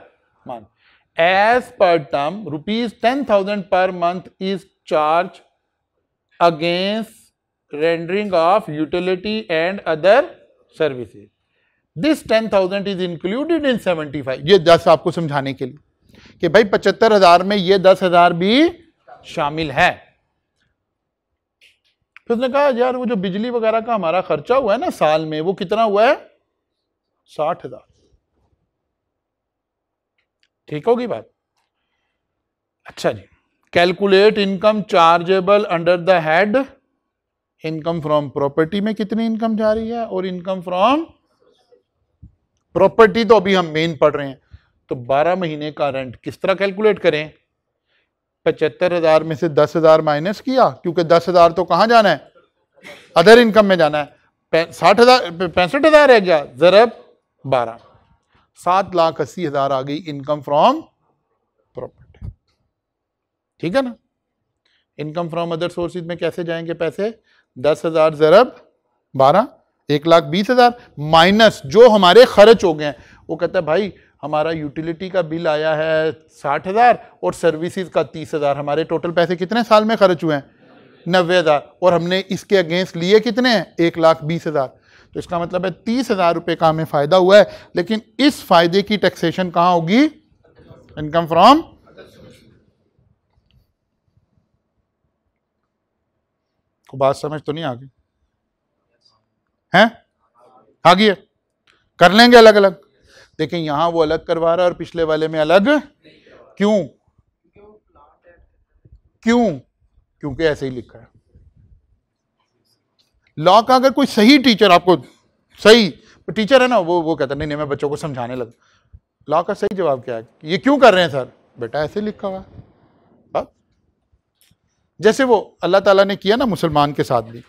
Speaker 1: month as per term rupees ten thousand per month is charge against rendering of utility and other services this ten thousand is included in seventy five ये दस आपको समझाने के लिए कि भाई पचहत्तर हजार में ये दस हजार भी शामिल है फिर उसने कहा यार वो जो बिजली वगैरह का हमारा खर्चा हुआ है ना साल में वो कितना हुआ है साठ हजार ठीक होगी बात अच्छा जी calculate income chargeable under the head income from property में कितनी इनकम जा रही है और इनकम फ्रॉम प्रॉपर्टी तो अभी हम मेन पढ़ रहे हैं तो 12 महीने का रेंट किस तरह कैलकुलेट करें पचहत्तर हज़ार में से दस हज़ार माइनस किया क्योंकि दस हज़ार तो कहाँ जाना है अदर इनकम में जाना है साठ हज़ार पैंसठ हज़ार रह गया ज़रब बारह सात लाख अस्सी हज़ार आ गई इनकम फ्रॉम प्रॉपर्टी ठीक है ना इनकम फ्रॉम अदर सोर्सेज में कैसे जाएंगे पैसे दस हज़ार ज़रब बारह एक लाख बीस हज़ार माइनस जो हमारे खर्च हो गए हैं वो कहता है भाई हमारा यूटिलिटी का बिल आया है साठ हज़ार और सर्विसेज का तीस हज़ार हमारे टोटल पैसे कितने साल में खर्च हुए हैं नब्बे हज़ार और हमने इसके अगेंस्ट लिए कितने हैं एक लाख बीस हज़ार तो इसका मतलब है तीस हज़ार रुपये का हमें फ़ायदा हुआ है लेकिन इस फायदे की टैक्सेशन कहाँ होगी इनकम फ्रॉम को बात समझ तो नहीं आ गई हैं आ गई है कर लेंगे अलग अलग देखें यहां वो अलग करवा रहा है और पिछले वाले में अलग क्यों क्यों क्योंकि ऐसे ही लिखा है लॉ का अगर कोई सही टीचर आपको सही टीचर है ना वो वो कहता नहीं नहीं मैं बच्चों को समझाने लगा लॉ का सही जवाब क्या है ये क्यों कर रहे हैं सर बेटा ऐसे लिखा हुआ है जैसे वो अल्लाह ताला ने किया ना मुसलमान के साथ भी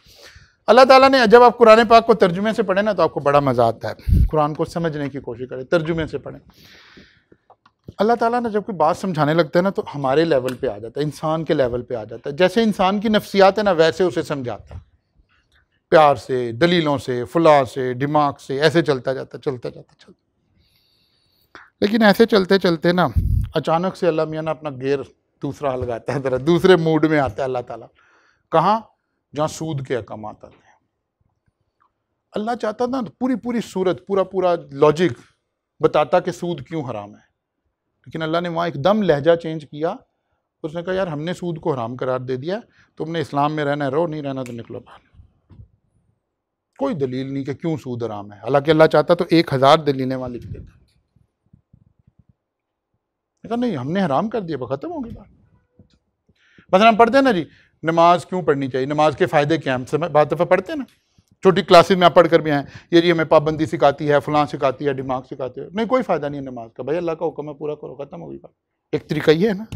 Speaker 1: अल्लाह ताला ने जब आप कुरान पाक को तर्जुमे से पढ़ें ना तो आपको बड़ा मज़ा आता है कुरान को समझने की कोशिश करें तर्जुमे से पढ़ें अल्लाह ताला ने जब कोई बात समझाने लगता है ना तो हमारे लेवल पे आ जाता है इंसान के लेवल पे आ जाता है जैसे इंसान की नफसियात है ना वैसे उसे समझाता है प्यार से दलीलों से फुला से दिमाग से ऐसे चलता जाता चलता जाता चलता लेकिन ऐसे चलते चलते ना अचानक से अल्लाह मियाँ ना अपना गेर दूसरा लगाता है ज़रा दूसरे मूड में आता है अल्लाह ताला कहाँ जहाँ सूद के अकाम आता थे अल्लाह चाहता था पूरी पूरी सूरत पूरा पूरा लॉजिक बताता कि सूद क्यों हराम है लेकिन अल्लाह ने वहाँ एकदम लहजा चेंज किया उसने कहा यार हमने सूद को हराम करार दे दिया तुमने इस्लाम में रहना है रहो नहीं रहना तो निकलो बाहर कोई दलील नहीं कि क्यों सूद हराम है हालांकि अल्लाह चाहता तो एक हज़ार दलीलें वहाँ लिख देता नहीं हमने हराम कर दिया खत्म हो गई बात बस हम पढ़ते हैं ना जी नमाज क्यों पढ़नी चाहिए नमाज के फ़ायदे क्या हम समय बात दफ़ा पढ़ते हैं ना छोटी क्लासेस में आप पढ़ कर भी आए ये जी हमें पाबंदी सिखाती है फलां सिखाती है दिमाग सिखाती है नहीं कोई फ़ायदा नहीं है नमाज का भाई अल्लाह का हुक्म है पूरा करो ख़त्म होगी बात एक तरीका ये है ना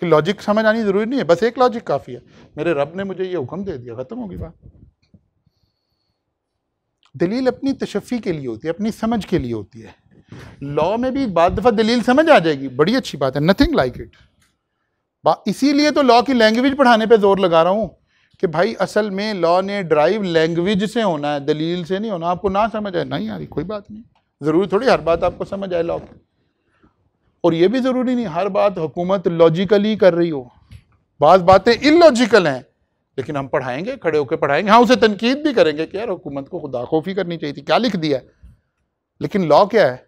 Speaker 1: कि लॉजिक समझ आनी ज़रूरी नहीं है बस एक लॉजिक काफ़ी है मेरे रब ने मुझे ये हुक्म दे दिया ख़त्म होगी बात दलील अपनी तशफ़ी के लिए होती है अपनी समझ के लिए होती है लॉ में भी एक बार दफ़ा दलील समझ आ जाएगी बड़ी अच्छी बात है नथिंग लाइक इट इसीलिए तो लॉ की लैंग्वेज पढ़ाने पे जोर लगा रहा हूँ कि भाई असल में लॉ ने ड्राइव लैंग्वेज से होना है दलील से नहीं होना आपको ना समझ आए नहीं यारी कोई बात नहीं ज़रूरी थोड़ी हर बात आपको समझ आए लॉ की और ये भी ज़रूरी नहीं हर बात हुकूमत लॉजिकली कर रही हो बाज बातें इलॉजिकल हैं लेकिन हम पढ़ाएंगे खड़े होकर पढ़ाएंगे हाँ उसे तनकीद भी करेंगे कि यार हुकूमत को खोफी करनी चाहिए थी क्या लिख दिया है लेकिन लॉ क्या है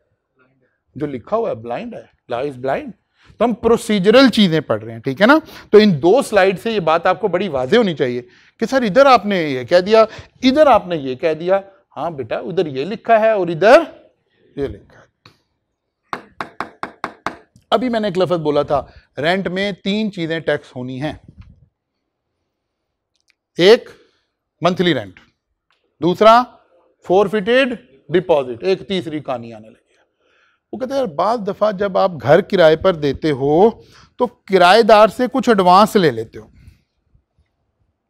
Speaker 1: जो लिखा हुआ है ब्लाइंड है लॉ इज़ ब्लाइंड तो हम प्रोसीजरल चीज़ें पढ़ रहे हैं ठीक है ना तो इन दो स्लाइड से ये बात आपको बड़ी वाजे होनी चाहिए कि सर इधर आपने ये कह दिया इधर आपने ये कह दिया हाँ बेटा उधर ये लिखा है और इधर ये लिखा है अभी मैंने एक लफज बोला था रेंट में तीन चीज़ें टैक्स होनी है एक मंथली रेंट दूसरा फोरफिटेड डिपॉजिट एक तीसरी कहानी आने लगी वो कहते हैं यार बाद दफ़ा जब आप घर किराए पर देते हो तो किराएदार से कुछ एडवांस ले लेते हो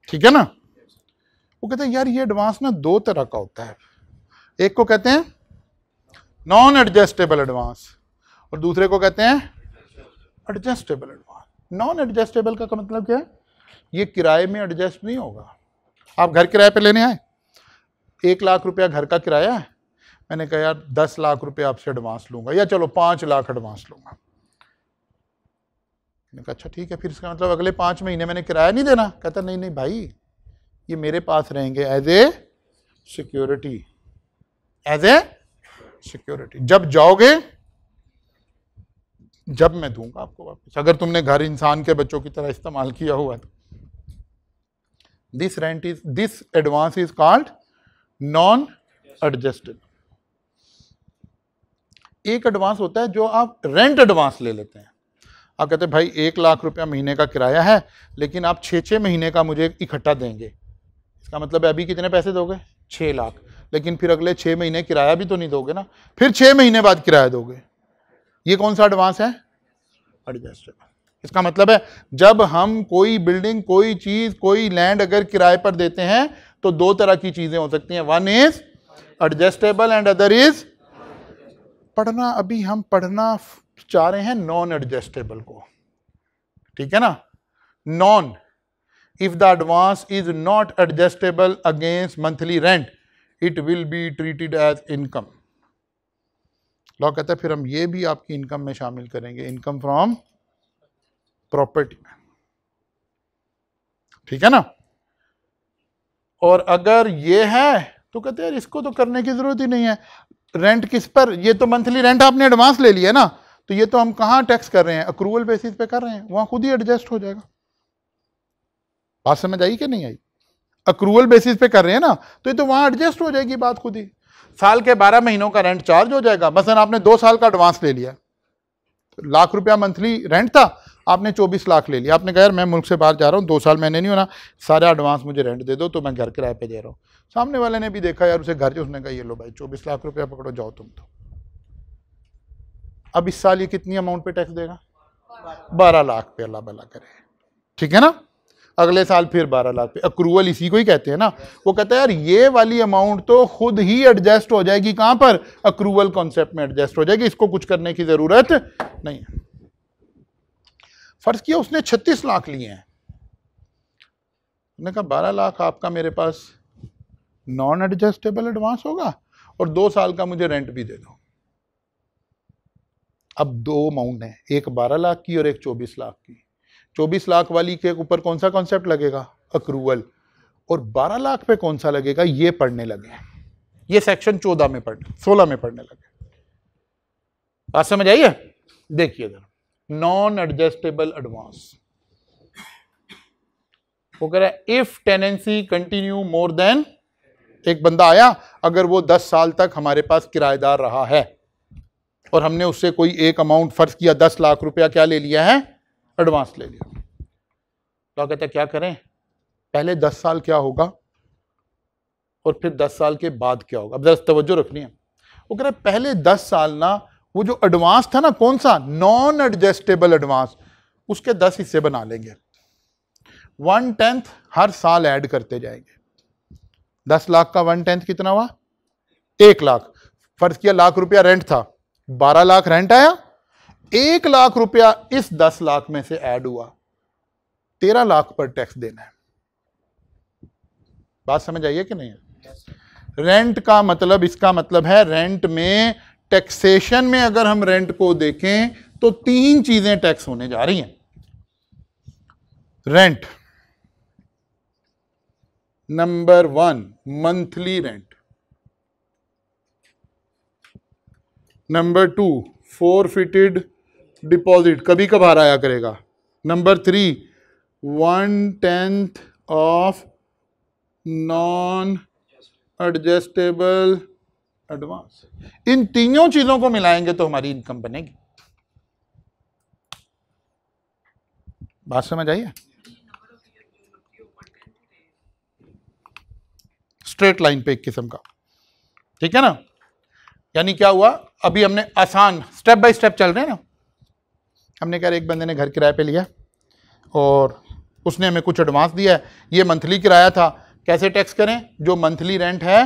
Speaker 1: ठीक है ना वो कहते हैं यार ये एडवांस ना दो तरह का होता है एक को कहते हैं नॉन एडजस्टेबल एडवांस और दूसरे को कहते हैं एडजस्टेबल एडवांस नॉन एडजस्टेबल का मतलब क्या है ये किराए में एडजस्ट नहीं होगा आप घर किराए पर लेने आए एक लाख रुपया घर का किराया है मैंने कहा यार दस लाख रुपए आपसे एडवांस लूंगा या चलो पाँच लाख एडवांस लूंगा मैंने कहा अच्छा ठीक है फिर इसका मतलब अगले पाँच महीने मैंने किराया नहीं देना कहता नहीं नहीं भाई ये मेरे पास रहेंगे as a security as a security जब जाओगे जब मैं दूंगा आपको वापस अगर तुमने घर इंसान के बच्चों की तरह इस्तेमाल किया हुआ तो this rent is this advance is called non adjusted एक एडवांस होता है जो आप रेंट एडवांस ले लेते हैं आप कहते हैं भाई एक लाख रुपया महीने का किराया है लेकिन आप छः छः महीने का मुझे इकट्ठा देंगे इसका मतलब है अभी कितने पैसे दोगे छः लाख लेकिन फिर अगले छः महीने किराया भी तो नहीं दोगे ना फिर छः महीने बाद किराया दोगे ये कौन सा एडवांस है एडजस्ट इसका मतलब है जब हम कोई बिल्डिंग कोई चीज़ कोई लैंड अगर किराए पर देते हैं तो दो तरह की चीज़ें हो सकती हैं one is adjustable and other is पढ़ना अभी हम पढ़ना चाह रहे हैं नॉन एडजस्टेबल को ठीक है ना non if the advance is not adjustable against monthly rent it will be treated as income law कहता है फिर हम ये भी आपकी इनकम में शामिल करेंगे इनकम फ्रॉम प्रॉपर्टी में ठीक है ना और अगर ये है तो कहते हैं यार इसको तो करने की ज़रूरत ही नहीं है रेंट किस पर ये तो मंथली रेंट आपने एडवांस ले लिया ना तो ये तो हम कहाँ टैक्स कर रहे हैं अक्रूवल बेसिस पे कर रहे हैं वहाँ खुद ही एडजस्ट हो जाएगा बात समझ आई कि नहीं आई अक्रूवल बेसिस पे कर रहे हैं ना तो ये तो वहाँ एडजस्ट हो जाएगी बात खुद ही साल के बारह महीनों का रेंट चार्ज हो जाएगा मसलन आपने दो साल का एडवांस ले लिया तो लाख रुपया मंथली रेंट था आपने चौबीस लाख ले लिया आपने कहा यार मैं मुल्क से बाहर जा रहा हूँ दो साल मैंने नहीं होना सारा एडवांस मुझे रेंट दे दो तो मैं घर किराए पर दे रहा हूँ सामने वाले ने भी देखा यार उसे घर जो उसने कहा ये लो भाई चौबीस लाख रुपया पकड़ो जाओ तुम तो अब इस साल ये कितनी अमाउंट पे टैक्स देगा बारह लाख पे अल्लाह भला करे ठीक है ना अगले साल फिर बारह लाख पे अक्रूवल इसी को ही कहते हैं ना वो कहता है यार ये वाली अमाउंट तो खुद ही एडजस्ट हो जाएगी कहाँ पर अक्रूवल कॉन्सेप्ट में एडजस्ट हो जाएगी इसको कुछ करने की ज़रूरत नहीं है फ़र्ज़ किया उसने छत्तीस लाख लिए हैं कहा बारह लाख आपका मेरे पास नॉन एडजस्टेबल एडवांस होगा और दो साल का मुझे रेंट भी दे दो अब दो अमाउंट है एक बारह लाख की और एक चौबीस लाख की चौबीस लाख वाली के ऊपर कौन सा कॉन्सेप्ट लगेगा अक्रूवल और बारह लाख पे कौन सा लगेगा ये पढ़ने लगे ये सेक्शन चौदह में पढ़ सोलह में पढ़ने लगे बात समझ आइए देखिए जरा नॉन एडजस्टेबल एडवांस वो कह रहा है if tenancy continue more than एक बंदा आया अगर वो दस साल तक हमारे पास किराएदार रहा है और हमने उससे कोई एक अमाउंट फर्ज किया दस लाख रुपया क्या ले लिया है एडवांस ले लिया तो कहता क्या करें पहले दस साल क्या होगा और फिर दस साल के बाद क्या होगा अब दस तवज्जो रखनी है वो कह रहे पहले दस साल ना वो जो एडवांस था ना कौन सा नॉन एडजस्टेबल एडवांस उसके दस हिस्से बना लेंगे वन टेंथ हर साल ऐड करते जाएंगे दस लाख का वन टेंथ कितना हुआ एक लाख फर्ज किया लाख रुपया रेंट था बारह लाख रेंट आया एक लाख रुपया इस दस लाख में से ऐड हुआ तेरह लाख पर टैक्स देना है बात समझ आइए कि नहीं रेंट का मतलब इसका मतलब है रेंट में टैक्सेशन में अगर हम रेंट को देखें तो तीन चीजें टैक्स होने जा रही हैं rent number one monthly rent number two forfeited deposit कभी कभार आया करेगा number three one tenth of non adjustable advance इन तीनों चीजों को मिलाएंगे तो हमारी इनकम बनेगी बात समझ आइए स्ट्रेट लाइन पे एक किस्म का ठीक है ना यानी क्या हुआ अभी हमने आसान स्टेप बाय स्टेप चल रहे हैं ना हमने कहा एक बंदे ने घर किराए पे लिया और उसने हमें कुछ एडवांस दिया है ये मंथली किराया था कैसे टैक्स करें जो मंथली रेंट है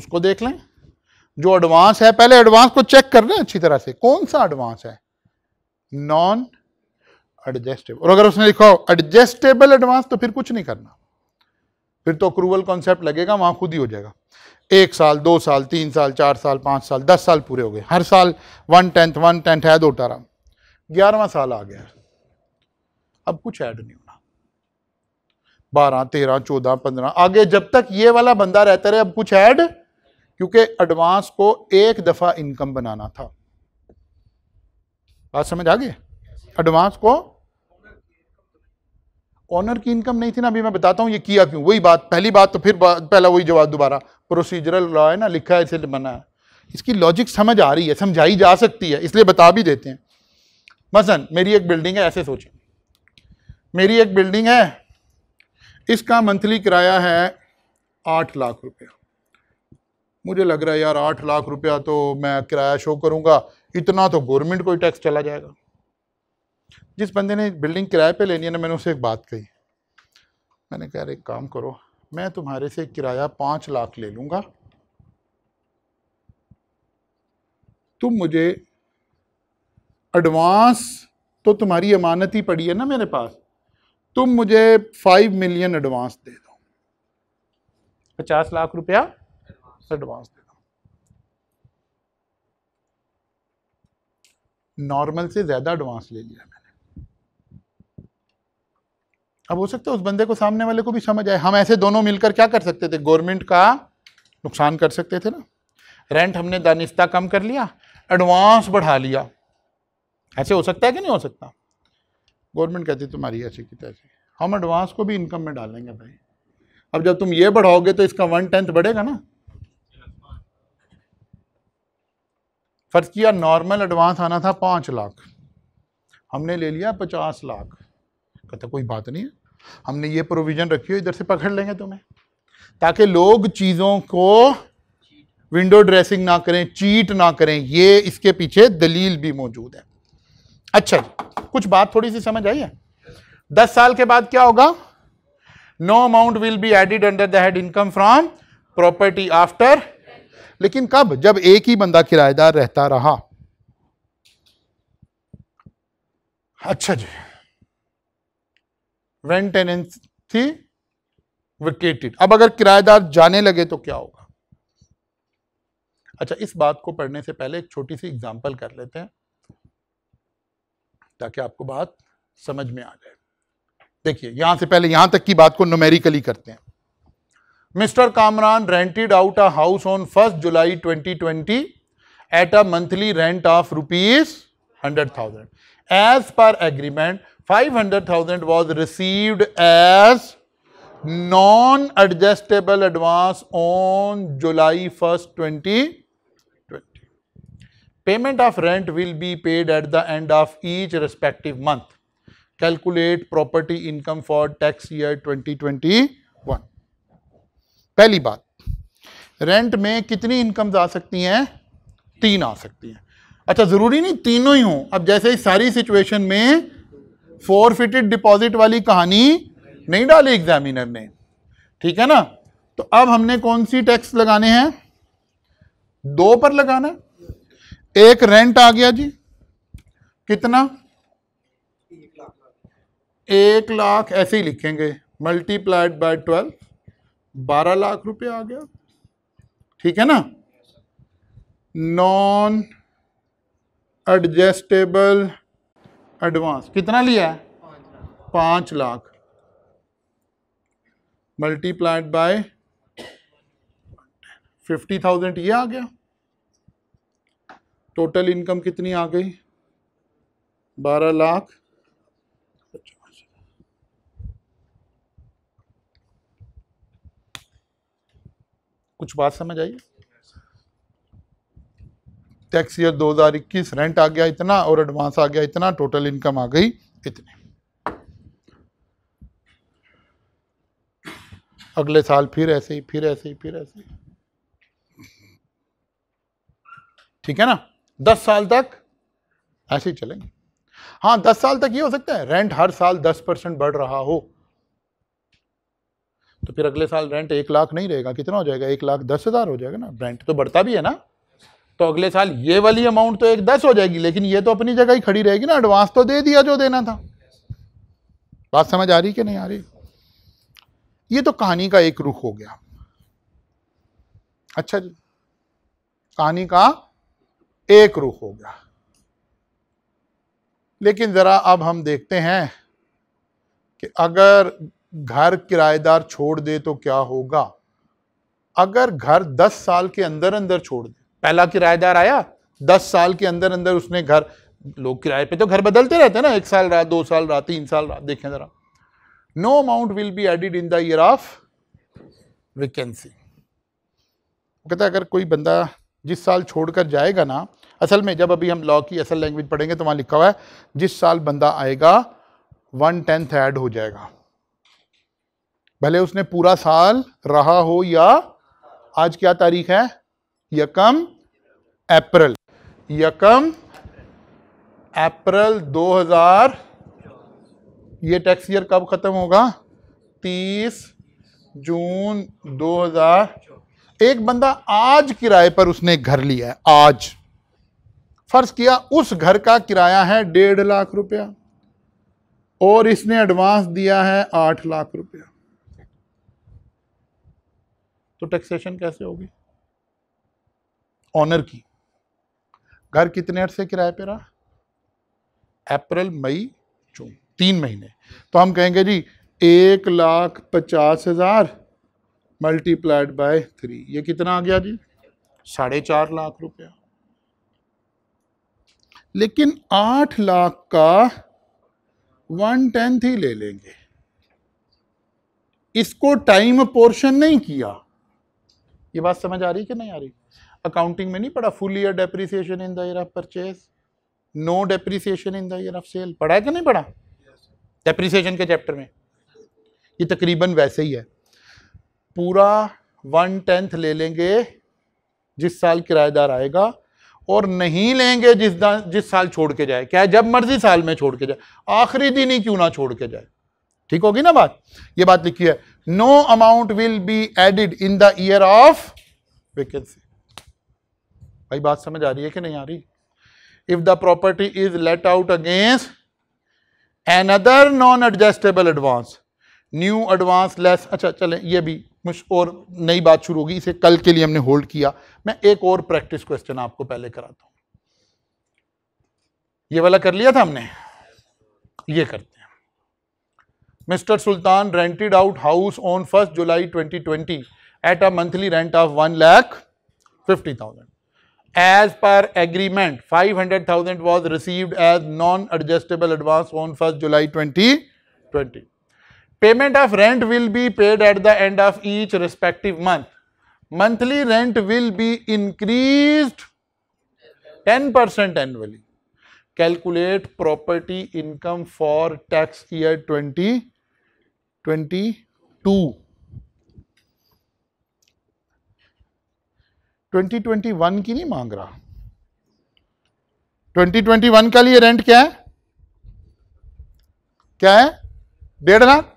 Speaker 1: उसको देख लें जो एडवांस है पहले एडवांस को चेक कर लें अच्छी तरह से कौन सा एडवांस है नॉन एडजस्टेबल और अगर उसने लिखा हो एडजस्टेबल एडवांस तो फिर कुछ नहीं करना फिर तो अक्रूवल कॉन्सेप्ट लगेगा वहां खुद ही हो जाएगा एक साल दो साल तीन साल चार साल पांच साल दस साल पूरे हो गए हर साल वन टेंथ वन टेंथ है दो टारा ग्यारहवा साल आ गया अब कुछ ऐड नहीं होना बारह तेरह चौदह पंद्रह आगे जब तक ये वाला बंदा रहता रहे अब कुछ ऐड क्योंकि एडवांस को एक दफ़ा इनकम बनाना था बात समझ आ गई एडवांस को ऑनर की इनकम नहीं थी ना अभी मैं बताता हूँ ये किया क्यों वही बात पहली बात तो फिर बात, पहला वही जवाब दोबारा प्रोसीजरल लॉ है ना लिखा है इसलिए बना है इसकी लॉजिक समझ आ रही है समझाई जा सकती है इसलिए बता भी देते हैं मसन मेरी एक बिल्डिंग है ऐसे सोचें मेरी एक बिल्डिंग है इसका मंथली किराया है आठ लाख रुपया मुझे लग रहा है यार आठ लाख रुपया तो मैं किराया शो करूँगा इतना तो गवर्नमेंट को ही टैक्स चला जाएगा जिस बंदे ने बिल्डिंग किराए पे लेनी है ना मैंने उसे एक बात कही मैंने कहा एक काम करो मैं तुम्हारे से किराया पाँच लाख ले लूँगा तुम मुझे एडवांस तो तुम्हारी अमानत ही पड़ी है ना मेरे पास तुम मुझे फाइव मिलियन एडवांस दे दो पचास लाख रुपया एडवांस दे नॉर्मल से ज़्यादा एडवांस ले लिया मैंने अब हो सकता है उस बंदे को सामने वाले को भी समझ आए हम ऐसे दोनों मिलकर क्या कर सकते थे गवर्नमेंट का नुकसान कर सकते थे ना रेंट हमने दानिश्ता कम कर लिया एडवांस बढ़ा लिया ऐसे हो सकता है कि नहीं हो सकता गवर्नमेंट कहती तुम्हारी ऐसी की तैसी हम एडवांस को भी इनकम में डालेंगे भाई अब जब तुम ये बढ़ाओगे तो इसका वन टेंथ बढ़ेगा ना फ़र्ज़ किया नॉर्मल एडवांस आना था पाँच लाख हमने ले लिया पचास लाख कहते कोई बात नहीं है हमने ये प्रोविज़न रखी हो इधर से पकड़ लेंगे तुम्हें ताकि लोग चीज़ों को विंडो ड्रेसिंग ना करें चीट ना करें ये इसके पीछे दलील भी मौजूद है अच्छा जी कुछ बात थोड़ी सी समझ आई है दस साल के बाद क्या होगा no amount will be added under the head income from property after लेकिन कब जब एक ही बंदा किराएदार रहता रहा अच्छा जी टेनेंस थी वेकेटेड अब अगर किराएदार जाने लगे तो क्या होगा अच्छा इस बात को पढ़ने से पहले एक छोटी सी एग्जांपल कर लेते हैं ताकि आपको बात समझ में आ जाए देखिए यहां से पहले यहां तक की बात को नोमेरिकली करते हैं Mr. Kamran rented out a house on 1st July 2020 at a monthly rent of rupees 100,000. As per agreement, 500,000 was received as non-adjustable advance on July 1st, 2020. Payment of rent will be paid at the end of each respective month. Calculate property income for tax year 2021. पहली बात rent में कितनी incomes आ सकती हैं तीन आ सकती हैं अच्छा ज़रूरी नहीं तीनों ही हों अब जैसे ही सारी सिचुएशन में फोर फिटेड डिपॉजिट वाली कहानी नहीं डाली एग्जामिनर ने ठीक है ना तो अब हमने कौन सी टैक्स लगाने हैं दो पर लगाना है एक रेंट आ गया जी कितना एक लाख ऐसे ही लिखेंगे मल्टीप्लाइड बाय ट्वेल्व बारह लाख रुपए आ गया ठीक है ना नॉन एडजस्टेबल एडवांस कितना लिया है पाँच lakh multiplied by fifty thousand ये आ गया टोटल इनकम कितनी आ गई बारह लाख कुछ बात समझ आई टैक्स ईयर 2021 रेंट आ गया इतना और एडवांस आ गया इतना टोटल इनकम आ गई इतनी अगले साल फिर ऐसे ही फिर ऐसे ही फिर ऐसे ही ठीक है ना दस साल तक ऐसे ही चलेंगे हाँ दस साल तक ये हो सकता है रेंट हर साल दस परसेंट बढ़ रहा हो तो फिर अगले साल रेंट एक लाख नहीं रहेगा कितना हो जाएगा एक लाख दस हज़ार हो जाएगा ना रेंट तो बढ़ता भी है ना तो अगले साल ये वाली अमाउंट तो एक दस हो जाएगी लेकिन ये तो अपनी जगह ही खड़ी रहेगी ना एडवांस तो दे दिया जो देना था बात समझ आ रही कि नहीं आ रही ये तो कहानी का एक रुख हो गया अच्छा जी कहानी का एक रुख हो गया लेकिन ज़रा अब हम देखते हैं कि अगर घर किराएदार छोड़ दे तो क्या होगा अगर घर 10 साल के अंदर अंदर छोड़ दे पहला किराएदार आया 10 साल के अंदर अंदर उसने घर लोग किराए पे तो घर बदलते रहते हैं ना एक साल रहा दो साल रहा तीन साल रहा देखें जरा no amount will be added in the year of vacancy कहता अगर कोई बंदा जिस साल छोड़कर जाएगा ना असल में जब अभी हम लॉ की असल लैंग्वेज पढ़ेंगे तो वहाँ लिखा हुआ है जिस साल बंदा आएगा वन टेंथ ऐड हो जाएगा भले उसने पूरा साल रहा हो या आज क्या तारीख है यकम अप्रैल यकम अप्रैल 2000 ये टैक्स ईयर कब ख़त्म होगा 30 जून 2000 एक बंदा आज किराए पर उसने घर लिया है आज फर्ज किया उस घर का किराया है डेढ़ लाख रुपया और इसने एडवांस दिया है आठ लाख रुपया तो टैक्सेशन कैसे होगी ऑनर की घर कितने अर्से किराए पे रहा अप्रैल मई जून तीन महीने तो हम कहेंगे जी एक लाख पचास हजार मल्टीप्लाइड बाय थ्री ये कितना आ गया जी साढ़े चार लाख रुपया लेकिन आठ लाख का वन टेंथ ही ले लेंगे इसको टाइम पोर्शन नहीं किया ये बात समझ आ रही कि नहीं आ रही अकाउंटिंग में नहीं पढ़ा full year depreciation in the year of purchase no depreciation in the year of sale पढ़ा है कि नहीं पढ़ा डेप्रीसिएशन के चैप्टर में ये तकरीबन वैसे ही है पूरा वन टेंथ ले लेंगे जिस साल किराएदार आएगा और नहीं लेंगे जिस जिस साल छोड़ के जाए क्या जब मर्जी साल में छोड़ के जाए आखिरी दिन ही क्यों ना छोड़ के जाए ठीक होगी ना बात ये बात लिखी है no amount will be added in the year of vacancy भाई बात समझ आ रही है कि नहीं आ रही if the property is let out against an other non adjustable advance new advance less अच्छा चले ये भी मुझ और नई बात शुरू होगी इसे कल के लिए हमने होल्ड किया मैं एक और प्रैक्टिस क्वेश्चन आपको पहले कराता हूं ये वाला कर लिया था हमने ये करते Mr. Sultan rented out house on 1st July 2020 at a monthly rent of 1 lakh 50,000. As per agreement, 500,000 was received as non-adjustable advance on 1st July 2020. Payment of rent will be paid at the end of each respective month. Monthly rent will be increased 10% annually. Calculate property income for tax year 2020. Twenty to 2021 की नहीं मांग रहा 2021 का लिए rent क्या है क्या है डेढ़ लाख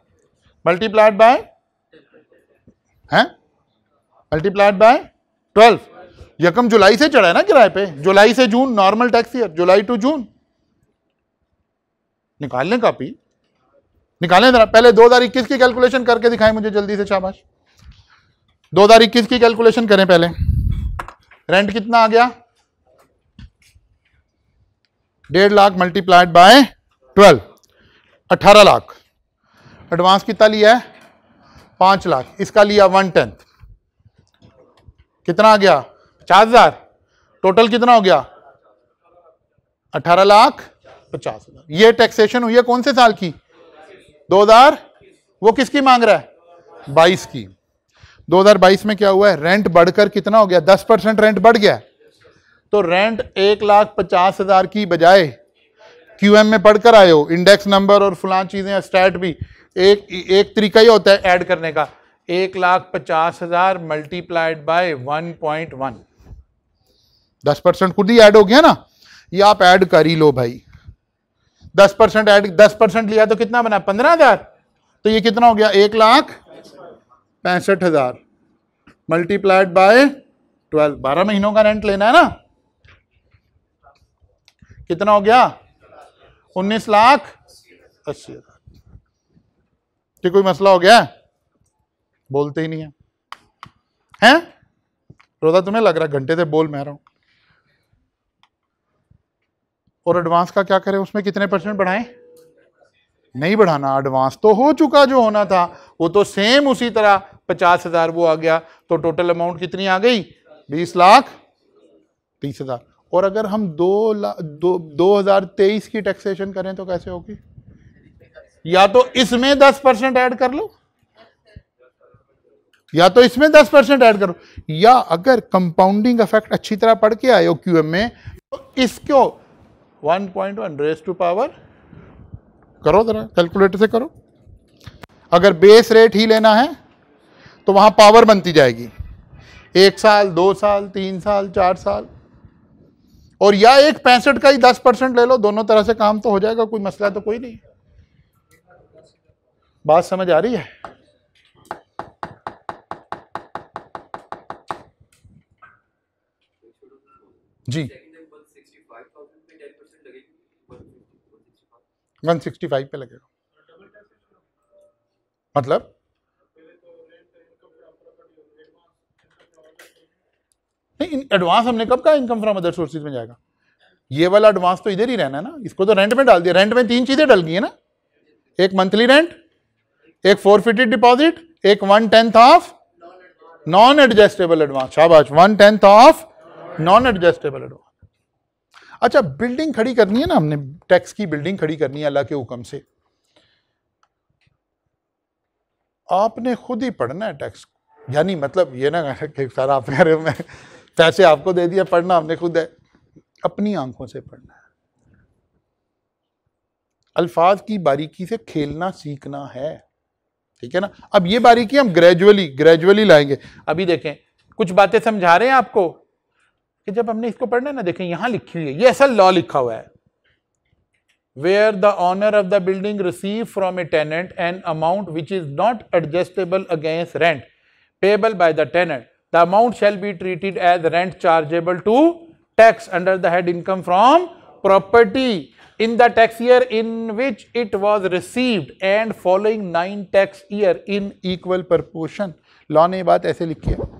Speaker 1: मल्टीप्लाइड बाय है मल्टीप्लाइड बाय 12 यकम जुलाई से चढ़ा है ना किराए पे जुलाई से जून नॉर्मल टैक्स ईयर जुलाई टू जून निकाल लें कापी निकालें जरा पहले दो हजार इक्कीस की कैलकुलेशन करके दिखाएं मुझे जल्दी से शाबाश दो हजार इक्कीस की कैलकुलेशन करें पहले रेंट कितना आ गया डेढ़ लाख मल्टीप्लाइड बाय ट्वेल्व अट्ठारह लाख एडवांस कितना लिया है पांच लाख इसका लिया वन टेंथ कितना आ गया पचास हजार टोटल कितना हो गया अट्ठारह लाख पचास हजार ये टैक्सेशन हुई है कौन से साल की दो हजार वो किसकी मांग रहा है बाईस की 2022 में क्या हुआ है रेंट बढ़कर कितना हो गया 10 परसेंट रेंट बढ़ गया तो रेंट एक लाख पचास हजार की बजाय क्यूएम में पढ़कर आए हो इंडेक्स नंबर और फलान चीजें स्टैट भी एक एक तरीका ही होता है ऐड करने का एक लाख पचास हजार multiplied by one point one दस परसेंट खुद ही ऐड हो गया ना ये आप ऐड कर ही लो भाई दस परसेंट एड दस परसेंट लिया तो कितना बना पंद्रह हजार तो ये कितना हो गया एक लाख पैंसठ हजार मल्टीप्लाइड बाय ट्वेल्व बारह महीनों का रेंट लेना है ना कितना हो गया उन्नीस लाख अस्सी हजार ठीक कोई मसला हो गया बोलते ही नहीं है हैं रोजा तुम्हें लग रहा घंटे से बोल मैं रहा हूं और एडवांस का क्या करें उसमें कितने परसेंट बढ़ाएं नहीं बढ़ाना एडवांस तो हो चुका जो होना था वो तो सेम उसी तरह पचास हजार वो आ गया तो टोटल अमाउंट कितनी आ गई बीस लाख तीस हजार और अगर हम दो लाख दो हजार तेईस की टैक्सेशन करें तो कैसे होगी या तो इसमें दस परसेंट ऐड कर लो या तो इसमें दस परसेंट ऐड करो या अगर कंपाउंडिंग इफेक्ट अच्छी तरह पढ़ के आए हो क्यूएम में तो इसको one point one raise to power करो ज़रा कैलकुलेटर से करो अगर बेस रेट ही लेना है तो वहाँ पावर बनती जाएगी एक साल दो साल तीन साल चार साल और या एक पैंसठ का ही दस परसेंट ले लो दोनों तरह से काम तो हो जाएगा कोई मसला तो कोई नहीं बात समझ आ रही है जी सिक्सटी फाइव पे लगेगा मतलब नहीं एडवांस हमने कब कहा इनकम फ्रॉम अदर सोर्सेज में जाएगा ये वाला एडवांस तो इधर ही रहना है ना इसको तो रेंट में डाल दिया रेंट में तीन चीजें डल गई है ना एक मंथली रेंट एक फोर फिटेड डिपॉजिट एक one tenth of non adjustable advance शाबाश one tenth of non adjustable advance अच्छा बिल्डिंग खड़ी करनी है ना हमने टैक्स की बिल्डिंग खड़ी करनी है अल्लाह के हुक्म से आपने खुद ही पढ़ना है टैक्स यानी मतलब ये ना (laughs) कि सारा आप कह रहे हो मैं पैसे आपको दे दिया पढ़ना आपने खुद है अपनी आंखों से पढ़ना है अल्फाज की बारीकी से खेलना सीखना है ठीक है ना अब ये बारीकी हम ग्रेजुअली ग्रेजुअली लाएंगे अभी देखें कुछ बातें समझा रहे हैं आपको कि जब हमने इसको पढ़ना है ना देखें यहां लिखी हुई है ये ऐसा लॉ लिखा हुआ है where the owner of the building receive from a tenant an amount which is not adjustable against rent payable by the tenant the amount shall be treated as rent chargeable to tax under the head income from property in the tax year in which it was received and following nine tax year in equal proportion law ने बात ऐसे लिखी है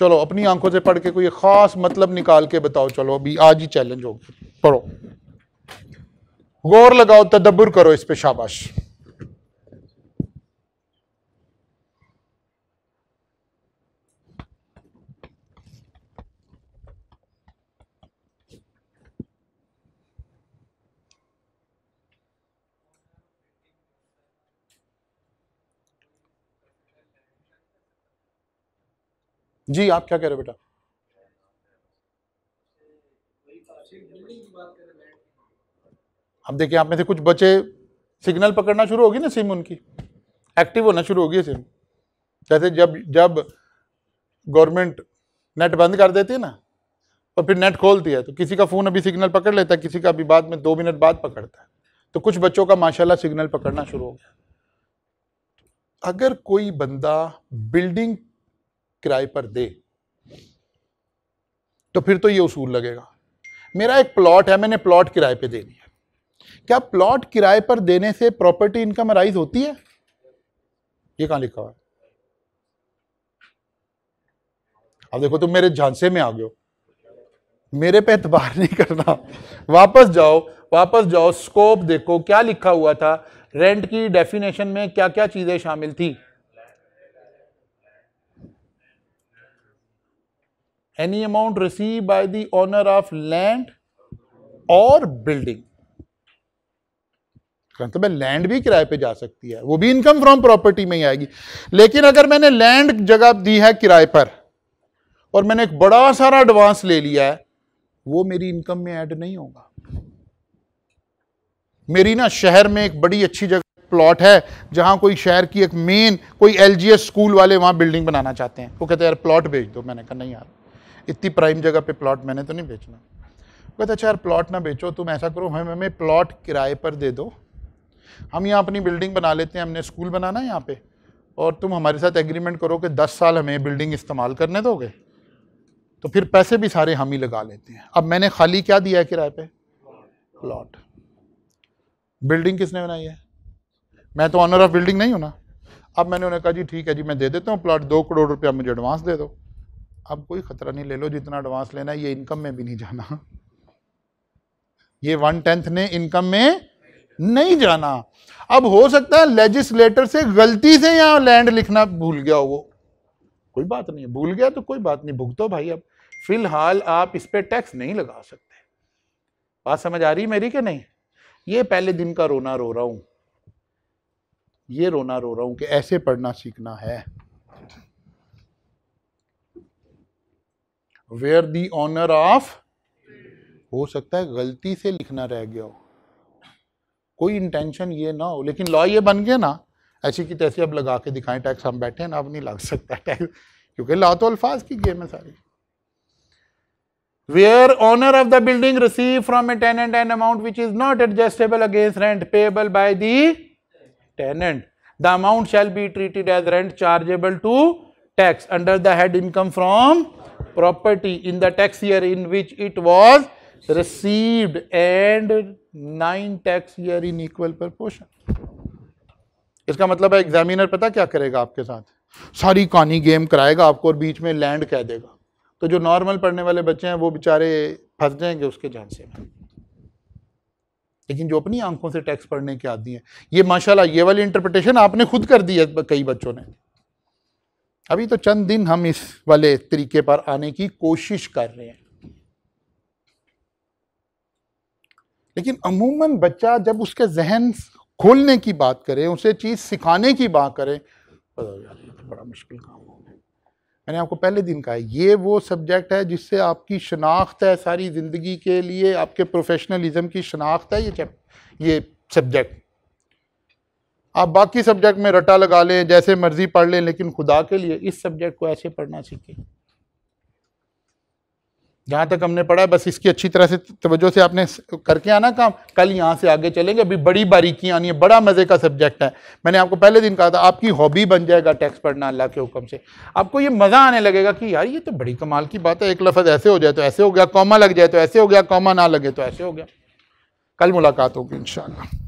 Speaker 1: चलो अपनी आंखों से पढ़ के कोई खास मतलब निकाल के बताओ चलो अभी आज ही चैलेंज होगी पढ़ो गौर लगाओ तदब्बर करो इस पे शाबाश जी आप क्या कह रहे हो बेटा अब देखिए आप में से कुछ बच्चे सिग्नल पकड़ना शुरू होगी ना सिम उनकी एक्टिव होना शुरू होगी सिम जैसे जब जब गवर्नमेंट नेट बंद कर देती है ना और फिर नेट खोलती है तो किसी का फ़ोन अभी सिग्नल पकड़ लेता है किसी का अभी बाद में दो मिनट बाद पकड़ता है तो कुछ बच्चों का माशाल्लाह सिग्नल पकड़ना शुरू हो गया अगर कोई बंदा बिल्डिंग किराए पर दे तो फिर तो ये उसूल लगेगा मेरा एक प्लॉट है मैंने प्लॉट किराए पे दे दिया क्या प्लॉट किराए पर देने से प्रॉपर्टी इनकम राइज होती है ये कहां लिखा हुआ अब देखो तुम मेरे झांसे में आ गए हो मेरे पे एतबार नहीं करना वापस जाओ वापस जाओ स्कोप देखो क्या लिखा हुआ था रेंट की डेफिनेशन में क्या क्या चीजें शामिल थी any amount received by the owner of land or building मतलब लैंड भी किराए पे जा सकती है वो भी इनकम फ्रॉम प्रॉपर्टी में ही आएगी लेकिन अगर मैंने लैंड जगह दी है किराए पर और मैंने एक बड़ा सारा एडवांस ले लिया है वो मेरी इनकम में ऐड नहीं होगा मेरी ना शहर में एक बड़ी अच्छी जगह प्लॉट है जहां कोई शहर की एक मेन कोई एलजीएस स्कूल वाले वहां बिल्डिंग बनाना चाहते हैं वो कहते हैं यार प्लॉट भेज दो मैंने कहा नहीं यार इतनी प्राइम जगह पे प्लॉट मैंने तो नहीं बेचना कहते अच्छा यार प्लॉट ना बेचो तुम ऐसा करो हमें हमें प्लॉट किराए पर दे दो हम यहाँ अपनी बिल्डिंग बना लेते हैं हमने स्कूल बनाना है यहाँ पे और तुम हमारे साथ एग्रीमेंट करो कि दस साल हमें बिल्डिंग इस्तेमाल करने दोगे तो फिर पैसे भी सारे हम ही लगा लेते हैं अब मैंने खाली क्या दिया है किराए पर प्लॉट बिल्डिंग किसने बनाई है मैं तो ऑनर ऑफ बिल्डिंग नहीं हूँ ना अब मैंने उन्हें कहा जी ठीक है जी मैं दे देता हूँ प्लॉट दो करोड़ रुपया मुझे एडवांस दे दो अब कोई ख़तरा नहीं ले लो जितना एडवांस लेना है ये इनकम में भी नहीं जाना ये वन टेंथ ने इनकम में नहीं जाना अब हो सकता है लेजिस्लेटर से गलती से यहाँ लैंड लिखना भूल गया वो कोई बात नहीं भूल गया तो कोई बात नहीं भुगतो भाई अब फिलहाल आप इस पर टैक्स नहीं लगा सकते बात समझ आ रही मेरी कि नहीं ये पहले दिन का रोना रो रहा हूं ये रोना रो रहा हूं कि ऐसे पढ़ना सीखना है वेयर दी ऑनर ऑफ हो सकता है गलती से लिखना रह गया हो कोई इंटेंशन ये ना हो लेकिन लॉ ये बन गया ना ऐसी की तैसी अब लगा के दिखाएं टैक्स हम बैठे ना अब नहीं लग सकता टैक्स क्योंकि लॉ तो अल्फाज की गेम है सारी where owner of the building receive from a tenant an amount which is not adjustable against rent payable by the tenant the amount shall be treated as rent chargeable to tax under the head income from property in the tax year in which it was received and nine tax year in equal proportion. इसका मतलब है examiner पता क्या करेगा आपके साथ सारी कहानी गेम कराएगा आपको और बीच में लैंड कह देगा तो जो नॉर्मल पढ़ने वाले बच्चे हैं वो बेचारे फंस जाएंगे उसके झांसे में लेकिन जो अपनी आंखों से टैक्स पढ़ने के आदि हैं ये माशाल्लाह ये वाली इंटरप्रिटेशन आपने खुद कर दी है कई बच्चों ने अभी तो चंद दिन हम इस वाले तरीके पर आने की कोशिश कर रहे हैं लेकिन अमूमन बच्चा जब उसके जहन खोलने की बात करें उसे चीज़ सिखाने की बात करें तो बड़ा मुश्किल काम हो मैंने आपको पहले दिन कहा ये वो सब्जेक्ट है जिससे आपकी शनाख्त है सारी ज़िंदगी के लिए आपके प्रोफेशनलिज्म की शनाख्त है ये ये सब्जेक्ट आप बाकी सब्जेक्ट में रटा लगा लें जैसे मर्जी पढ़ लें लेकिन खुदा के लिए इस सब्जेक्ट को ऐसे पढ़ना सीखें जहाँ तक हमने पढ़ा है बस इसकी अच्छी तरह से तवज्जो से आपने करके आना काम कल यहाँ से आगे चलेंगे अभी बड़ी बारीकियाँ आनी है बड़ा मज़े का सब्जेक्ट है मैंने आपको पहले दिन कहा था आपकी हॉबी बन जाएगा टैक्स पढ़ना अल्लाह के हुक्म से आपको ये मज़ा आने लगेगा कि यार ये तो बड़ी कमाल की बात है एक लफ्ज़ ऐसे हो जाए तो ऐसे हो गया कॉमा लग जाए तो ऐसे हो गया कॉमा ना लगे तो ऐसे हो गया कल मुलाकात होगी इन